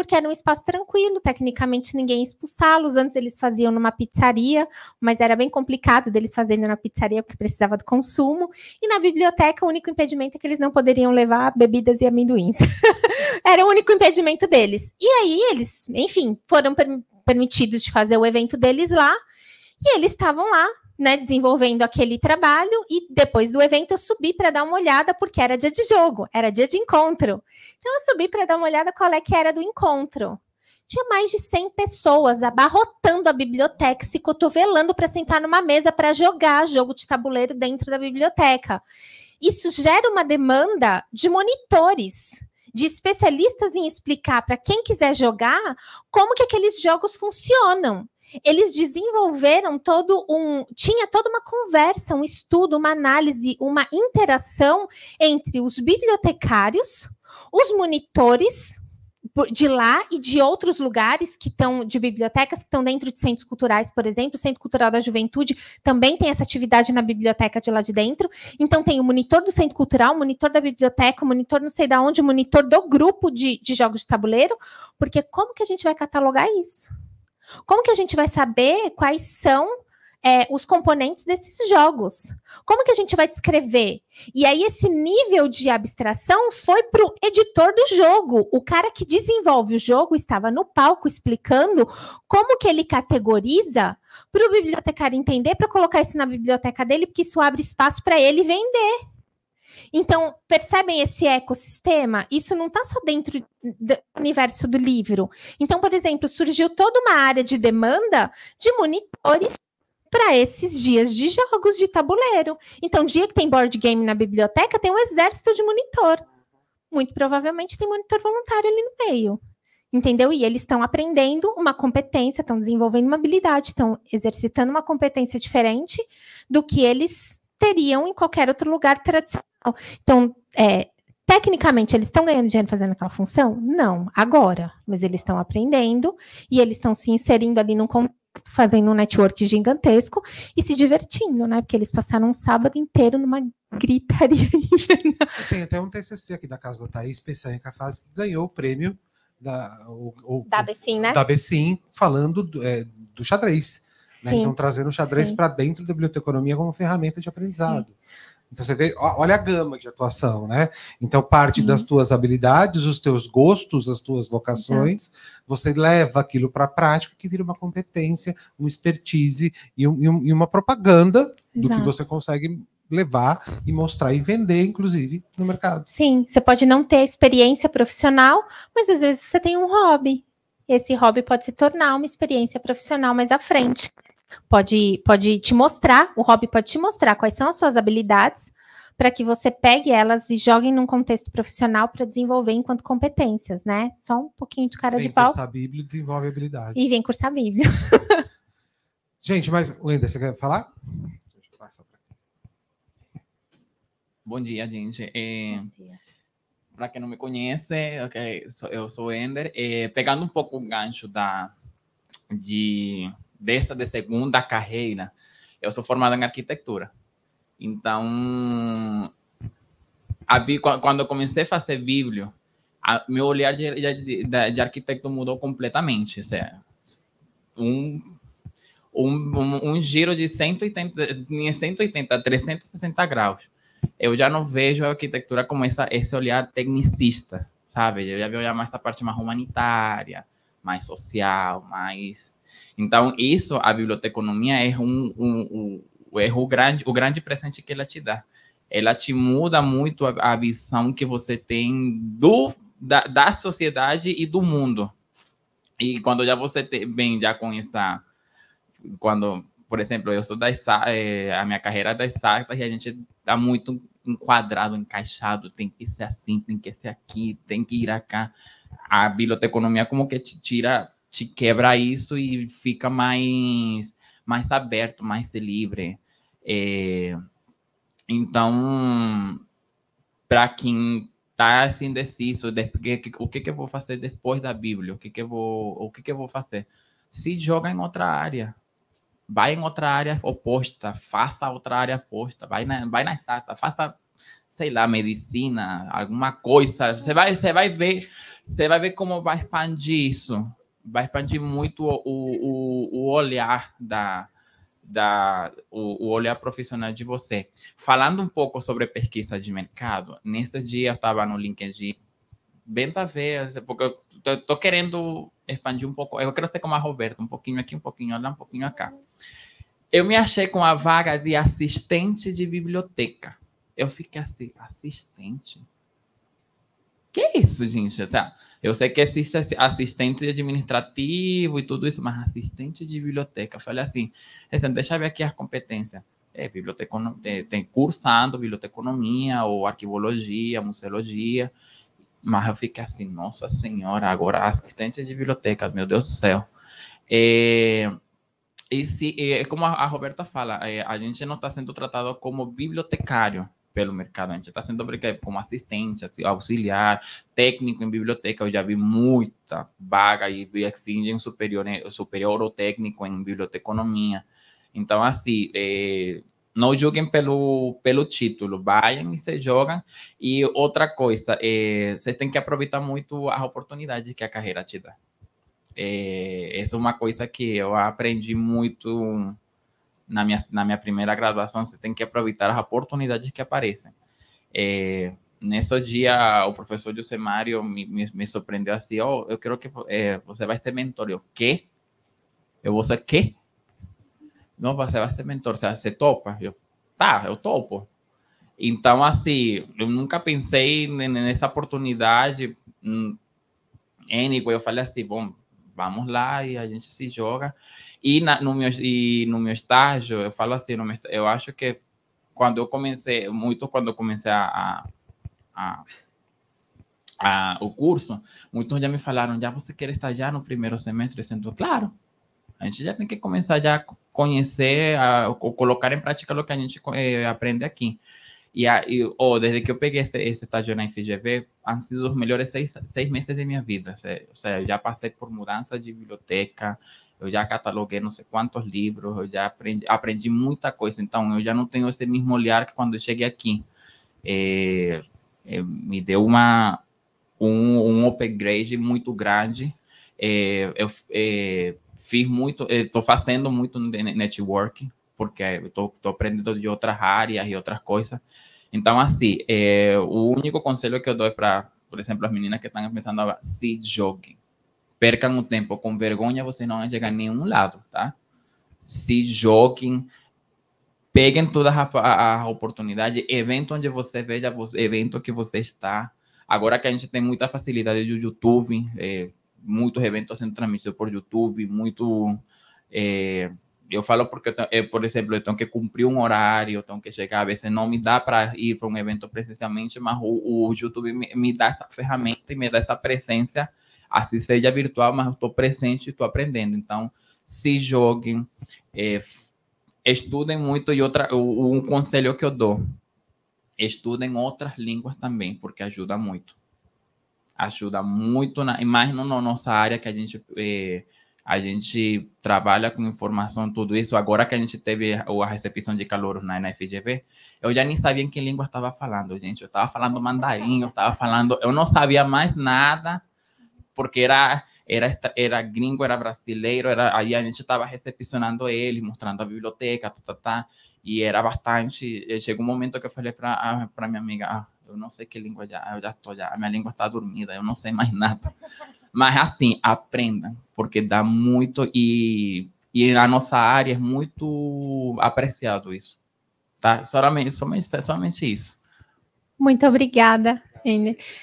porque era um espaço tranquilo, tecnicamente ninguém expulsá-los. Antes eles faziam numa pizzaria, mas era bem complicado deles fazerem na pizzaria porque precisava do consumo. E na biblioteca, o único impedimento é que eles não poderiam levar bebidas e amendoins. *laughs* era o único impedimento deles. E aí eles, enfim, foram per permitidos de fazer o evento deles lá. E eles estavam lá né, desenvolvendo aquele trabalho e depois do evento eu subi para dar uma olhada porque era dia de jogo, era dia de encontro. Então eu subi para dar uma olhada qual é que era do encontro. Tinha mais de 100 pessoas abarrotando a biblioteca, se cotovelando para sentar numa mesa para jogar jogo de tabuleiro dentro da biblioteca. Isso gera uma demanda de monitores, de especialistas em explicar para quem quiser jogar como que aqueles jogos funcionam eles desenvolveram todo um. Tinha toda uma conversa, um estudo, uma análise, uma interação entre os bibliotecários, os monitores de lá e de outros lugares que estão de bibliotecas que estão dentro de centros culturais, por exemplo, o Centro Cultural da Juventude também tem essa atividade na biblioteca de lá de dentro. Então tem o monitor do centro cultural, o monitor da biblioteca, o monitor não sei da onde, o monitor do grupo de, de jogos de tabuleiro, porque como que a gente vai catalogar isso? Como que a gente vai saber quais são é, os componentes desses jogos? Como que a gente vai descrever? E aí, esse nível de abstração foi para o editor do jogo. O cara que desenvolve o jogo estava no palco explicando como que ele categoriza para o bibliotecário entender, para colocar isso na biblioteca dele, porque isso abre espaço para ele vender. Então, percebem esse ecossistema? Isso não está só dentro do universo do livro. Então, por exemplo, surgiu toda uma área de demanda de monitores para esses dias de jogos de tabuleiro. Então, dia que tem board game na biblioteca, tem um exército de monitor. Muito provavelmente tem monitor voluntário ali no meio. Entendeu? E eles estão aprendendo uma competência, estão desenvolvendo uma habilidade, estão exercitando uma competência diferente do que eles teriam em qualquer outro lugar tradicional. Então, é, tecnicamente, eles estão ganhando dinheiro fazendo aquela função? Não, agora. Mas eles estão aprendendo e eles estão se inserindo ali num contexto, fazendo um network gigantesco e se divertindo, né? Porque eles passaram um sábado inteiro numa gritaria. *laughs* Tem até um TCC aqui da casa da Thaís, pensando em Cafaz, que ganhou o prêmio da, o, o, da Becim, né? Da falando é, do xadrez né? Então, trazendo o xadrez para dentro da biblioteconomia como ferramenta de aprendizado. Sim. Então você vê, olha a gama de atuação, né? Então parte Sim. das tuas habilidades, os teus gostos, as tuas vocações, você leva aquilo para a prática que vira uma competência, uma expertise e, um, e uma propaganda do que você consegue levar e mostrar e vender, inclusive, no mercado. Sim, você pode não ter experiência profissional, mas às vezes você tem um hobby. Esse hobby pode se tornar uma experiência profissional mais à frente. Pode, pode te mostrar, o hobby pode te mostrar quais são as suas habilidades para que você pegue elas e jogue num contexto profissional para desenvolver enquanto competências, né? Só um pouquinho de cara vem de pau. Vem cursar a Bíblia e desenvolve habilidade. E vem cursar a Bíblia. *laughs* Gente, mas, Wender, você quer falar? Bom dia, gente. É... Bom dia para quem não me conhece, okay, eu sou Ender. Eh, é, pegando um pouco o gancho da, de dessa de segunda carreira. Eu sou formado em arquitetura. Então, a, quando comecei a fazer bíblio, a, meu olhar de, de, de, arquiteto mudou completamente. Isso é um, um, um, um giro de 180, 180, 360 graus. Eu já não vejo a arquitetura como essa, esse olhar tecnicista, sabe? Eu já vejo mais essa parte mais humanitária, mais social, mais então, isso, a biblioteconomia é um, um, um, é o, grande, o grande presente que ela te dá. Ela te muda muito a, a visão que você tem do, da, da sociedade e do mundo. E quando já você vem já com essa... Quando, por exemplo, eu sou da é, a minha carreira é da exata e a gente está muito enquadrado, encaixado, tem que ser assim, tem que ser aqui, tem que ir cá. A biblioteconomia como que te tira te quebra isso e fica mais, mais aberto, mais livre. É, então, para quem tá assim indeciso, de, o que que eu vou fazer depois da Bíblia? O que que eu vou, o que que eu vou fazer? Se joga em outra área. Vai em outra área oposta, faça outra área oposta, vai na, vai na exata, faça sei lá, medicina, alguma coisa. Você vai, você vai ver, você vai ver como vai expandir isso vai expandir muito o, o, o olhar da, da o, o, olhar profissional de você. Falando um pouco sobre pesquisa de mercado, nesse dia eu estava no LinkedIn bem para ver, porque eu tô, tô, querendo expandir um pouco, eu quero ser como a Roberta, um pouquinho aqui, um pouquinho lá, um pouquinho acá. Eu me achei com a vaga de assistente de biblioteca. Eu fiquei assim, assistente? Que é isso, gente? eu sei que existe assistente administrativo e tudo isso, mas assistente de biblioteca. Eu falei assim, deixa eu ver aqui as competências. É, bibliotecon... tem, é, tem cursando biblioteconomia ou arquivologia, museologia. Mas eu fiquei assim, nossa senhora, agora assistente de biblioteca, meu Deus do céu. É, e se, é, é como a, Roberta fala, é, a gente não está sendo tratado como bibliotecário pelo mercado. A gente está sendo obrigado como assistente, auxiliar, técnico em biblioteca. Eu já vi muita vaga e vi exigem superior, né, superior ou técnico em biblioteconomia. Então, assim, é, não julguem pelo, pelo título, vayam e se jogam. E outra coisa, é, vocês têm que aproveitar muito as oportunidades que a carreira te dá. É, essa é uma coisa que eu aprendi muito na minha, na minha primeira graduação, você tem que aproveitar as oportunidades que aparecem. É, nesse dia, o professor José Mário me, me, me surpreendeu assim, oh, eu quero que é, você vai ser mentor. Eu, quê? Eu vou ser quê? Não, você vai ser mentor, você, você topa? Eu, tá, eu topo. Então, assim, eu nunca pensei nessa oportunidade. Hum, anyway, eu falei assim, bom, vamos lá e a gente se joga. E na, no, meu, e no meu estágio, eu falo assim, meu, eu acho que quando eu comecei, muito quando eu comecei a, a, a, o curso, muitos já me falaram, já você quer já no primeiro semestre? Sendo claro, a gente já tem que começar já a conhecer, a, a colocar em prática o que a gente é, aprende aqui. E, aí, oh, desde que eu peguei esse, esse estágio na FGV, han sido os melhores seis, seis meses de minha vida. Ou seja, eu já passei por mudança de biblioteca, eu já cataloguei não sei quantos livros, eu já aprendi, aprendi muita coisa. Então, eu já não tenho esse mesmo olhar que quando eu cheguei aqui. É, é, me deu uma, um, um upgrade muito grande. É, eu é, fiz muito, estou é, fazendo muito networking porque estou aprendendo de outras áreas e outras coisas. Então, assim, o eh, único conselho que eu dou para, por exemplo, as meninas que estão começando a se joguem. Percam o tempo. Com vergonha, vocês não vão chegar a nenhum lado, tá? Se joguem. Peguem todas as, as oportunidades. Evento onde você veja, evento que você está. Agora que a gente tem muita facilidade do YouTube, eh, muitos eventos sendo transmitidos por YouTube, muito... Eh, eu falo porque, eu, eh, por exemplo, eu tenho que cumprir um horário, tenho que chegar. Às vezes não me dá para ir para um evento presencialmente, mas o, o YouTube me, me, dá essa ferramenta e me dá essa presença, assim seja virtual, mas eu estou presente e estou aprendendo. Então, se joguem, eh, é, estudem muito. E outra, um conselho que eu dou: estudem outras línguas também, porque ajuda muito. Ajuda muito, na, mais na nossa área que a gente. Eh, a gente trabalha com informação, tudo isso. Agora que a gente teve a recepção de calouros na, FGV, eu já nem sabia em que língua estava falando, gente. Eu estava falando mandarim, eu estava falando... Eu não sabia mais nada, porque era era, era gringo, era brasileiro, era, aí a gente estava recepcionando ele, mostrando a biblioteca, tá, tá, tá, e era bastante. Eh, chegou um momento que eu falei para ah, minha amiga: ah, eu não sei que língua já, eu já estou, já, a minha língua está dormida, eu não sei mais nada. Mas assim, aprendam, porque dá muito e, e na nossa área é muito apreciado isso. Tá? Somente, somente, somente isso. Muito obrigada.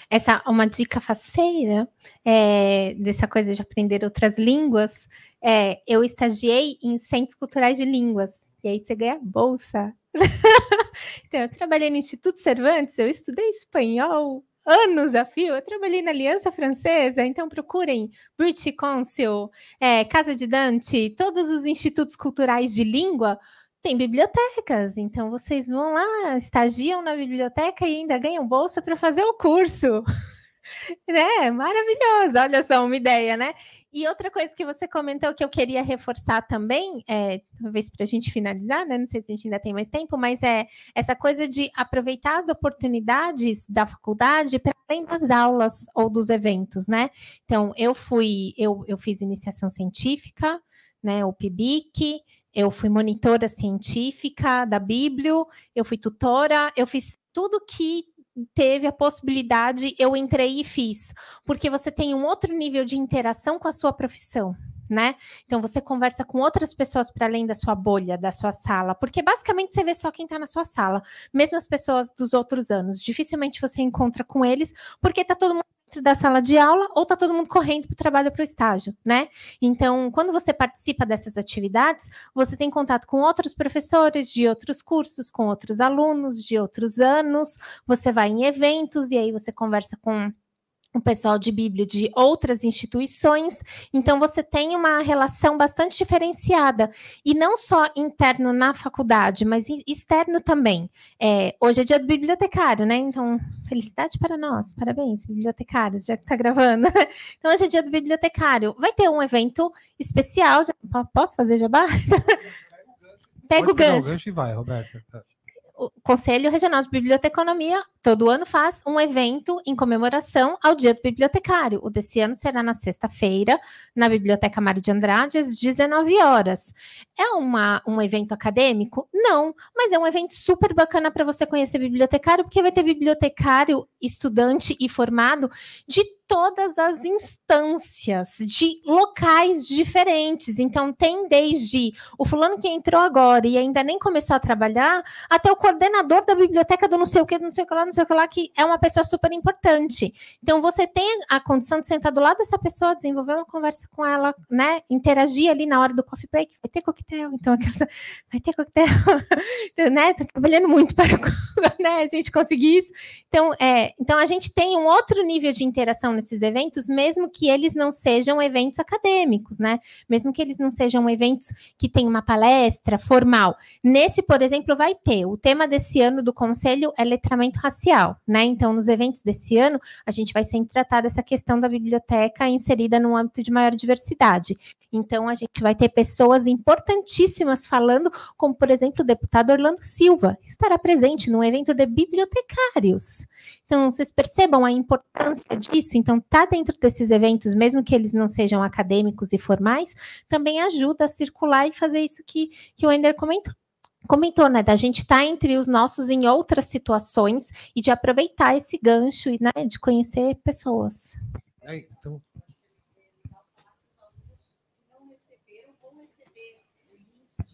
Essa uma dica faceira é, dessa coisa de aprender outras línguas. É, eu estagiei em centros culturais de línguas e aí você ganha bolsa. *laughs* então eu trabalhei no Instituto Cervantes, eu estudei espanhol, anos a fio, eu trabalhei na Aliança Francesa, então procurem British Council, é, Casa de Dante, todos os institutos culturais de língua tem bibliotecas, então vocês vão lá, estagiam na biblioteca e ainda ganham bolsa para fazer o curso. *laughs* né? Maravilhoso, olha só uma ideia, né? E outra coisa que você comentou que eu queria reforçar também, é, talvez para a gente finalizar, né? Não sei se a gente ainda tem mais tempo, mas é essa coisa de aproveitar as oportunidades da faculdade para além das aulas ou dos eventos, né? Então, eu fui, eu, eu fiz iniciação científica, né? O PIBIC, eu fui monitora científica da Bíblia, eu fui tutora, eu fiz tudo que teve a possibilidade, eu entrei e fiz. Porque você tem um outro nível de interação com a sua profissão. Né? Então você conversa com outras pessoas para além da sua bolha, da sua sala, porque basicamente você vê só quem está na sua sala, mesmo as pessoas dos outros anos. Dificilmente você encontra com eles, porque está todo mundo dentro da sala de aula ou está todo mundo correndo para o trabalho para o estágio, né? Então, quando você participa dessas atividades, você tem contato com outros professores de outros cursos, com outros alunos de outros anos, você vai em eventos e aí você conversa com um pessoal de Bíblia de outras instituições, então você tem uma relação bastante diferenciada, e não só interno na faculdade, mas externo também. É, hoje é dia do bibliotecário, né? Então, felicidade para nós, parabéns, bibliotecários, já que está gravando. *laughs* Então, hoje é dia do bibliotecário. Vai ter um evento especial. De... Posso fazer jabá? *laughs* Pega o gancho. Pega o gancho e vai, Roberta. O Conselho Regional de Biblioteconomia todo ano faz um evento em comemoração ao Dia do Bibliotecário. O desse ano será na sexta-feira, na Biblioteca Mário de Andrade, às 19 horas. É uma, um evento acadêmico? Não, mas é um evento super bacana para você conhecer bibliotecário, porque vai ter bibliotecário, estudante e formado de todas as instâncias, de locais diferentes. Então, tem desde o fulano que entrou agora e ainda nem começou a trabalhar, até o coordenador da biblioteca do não sei o que, do não sei o que lá, não sei o que lá, que é uma pessoa super importante. Então, você tem a condição de sentar do lado dessa pessoa, desenvolver uma conversa com ela, né? Interagir ali na hora do coffee break. Vai ter coquetel, então, aquela... *laughs* vai ter coquetel, *laughs* né? Tô trabalhando muito para *laughs* né, a gente conseguir isso. Então, é, então, a gente tem um outro nível de interação nesses eventos, mesmo que eles não sejam eventos acadêmicos, né? Mesmo que eles não sejam eventos que tem uma palestra formal. Nesse, por exemplo, vai ter. O tema desse ano do conselho é letramento racial espacial, né? Então, nos eventos desse ano, a gente vai sempre tratar dessa questão da biblioteca inserida no âmbito de maior diversidade. Então, a gente vai ter pessoas importantíssimas falando, como, por exemplo, o deputado Orlando Silva, estará presente num evento de bibliotecários. Então, vocês percebam a importância disso? Então, tá dentro desses eventos, mesmo que eles não sejam acadêmicos e formais, também ajuda a circular e fazer isso que, que o Ender comentou comentou, né, da gente estar tá entre os nossos em outras situações e de aproveitar esse gancho e, né, de conhecer pessoas. É, então...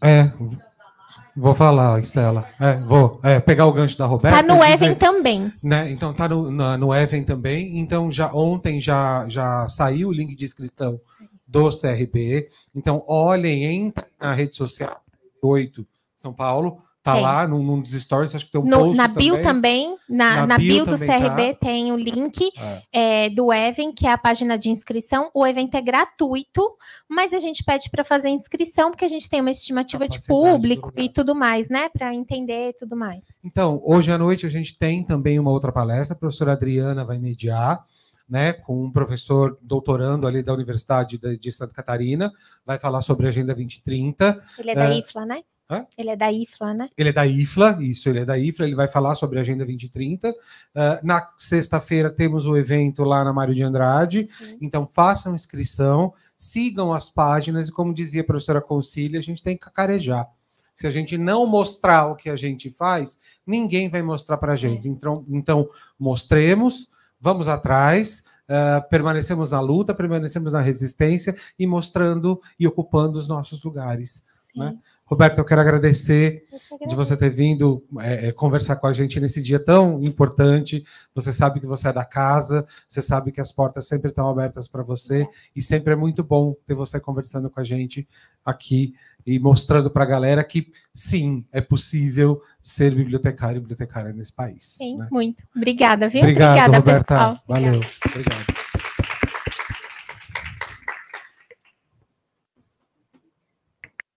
É, vou falar, Estela. É, vou é, pegar o gancho da Roberta. Tá no Evan Even também. Né, então tá no, no, no Even também. Então já ontem já, já saiu o link de inscrição do CRB. Então olhem, entrem na rede social 8 são Paulo. Tá tem. lá num, num dos stories, acho que tem um no, Na bio também, também na, na, na, bio, do CRB tá. tem o link é. É, do Even, que é a página de inscrição. O evento é gratuito, mas a gente pede para fazer inscrição, porque a gente tem uma estimativa de público e tudo mais, né? Para entender e tudo mais. Então, hoje à noite a gente tem também uma outra palestra, a professora Adriana vai mediar. Né, com um professor doutorando ali da Universidade de, de Santa Catarina, vai falar sobre a Agenda 2030. Ele é da é. IFLA, né? Hã? Ele é da IFLA, né? Ele é da IFLA, isso, ele é da IFLA, ele vai falar sobre a Agenda 2030. Uh, ah, na sexta-feira temos o evento lá na Mário de Andrade, Sim. então façam inscrição, sigam as páginas, e como dizia a professora Concília, a gente tem que cacarejar. Se a gente não mostrar o que a gente faz, ninguém vai mostrar para a gente. É. Então, então, mostremos, vamos atrás, Uh, permanecemos na luta, permanecemos na resistência e mostrando e ocupando os nossos lugares. Né? Roberto, eu quero agradecer eu de você ter vindo é, é, conversar com a gente nesse dia tão importante. Você sabe que você é da casa, você sabe que as portas sempre estão abertas para você é. e sempre é muito bom ter você conversando com a gente aqui e mostrando para a galera que sim, é possível ser bibliotecário e bibliotecária nesse país. Sim, né? muito. Obrigada, viu? Obrigado, Obrigada, Roberta. Pessoal. Valeu. Obrigado.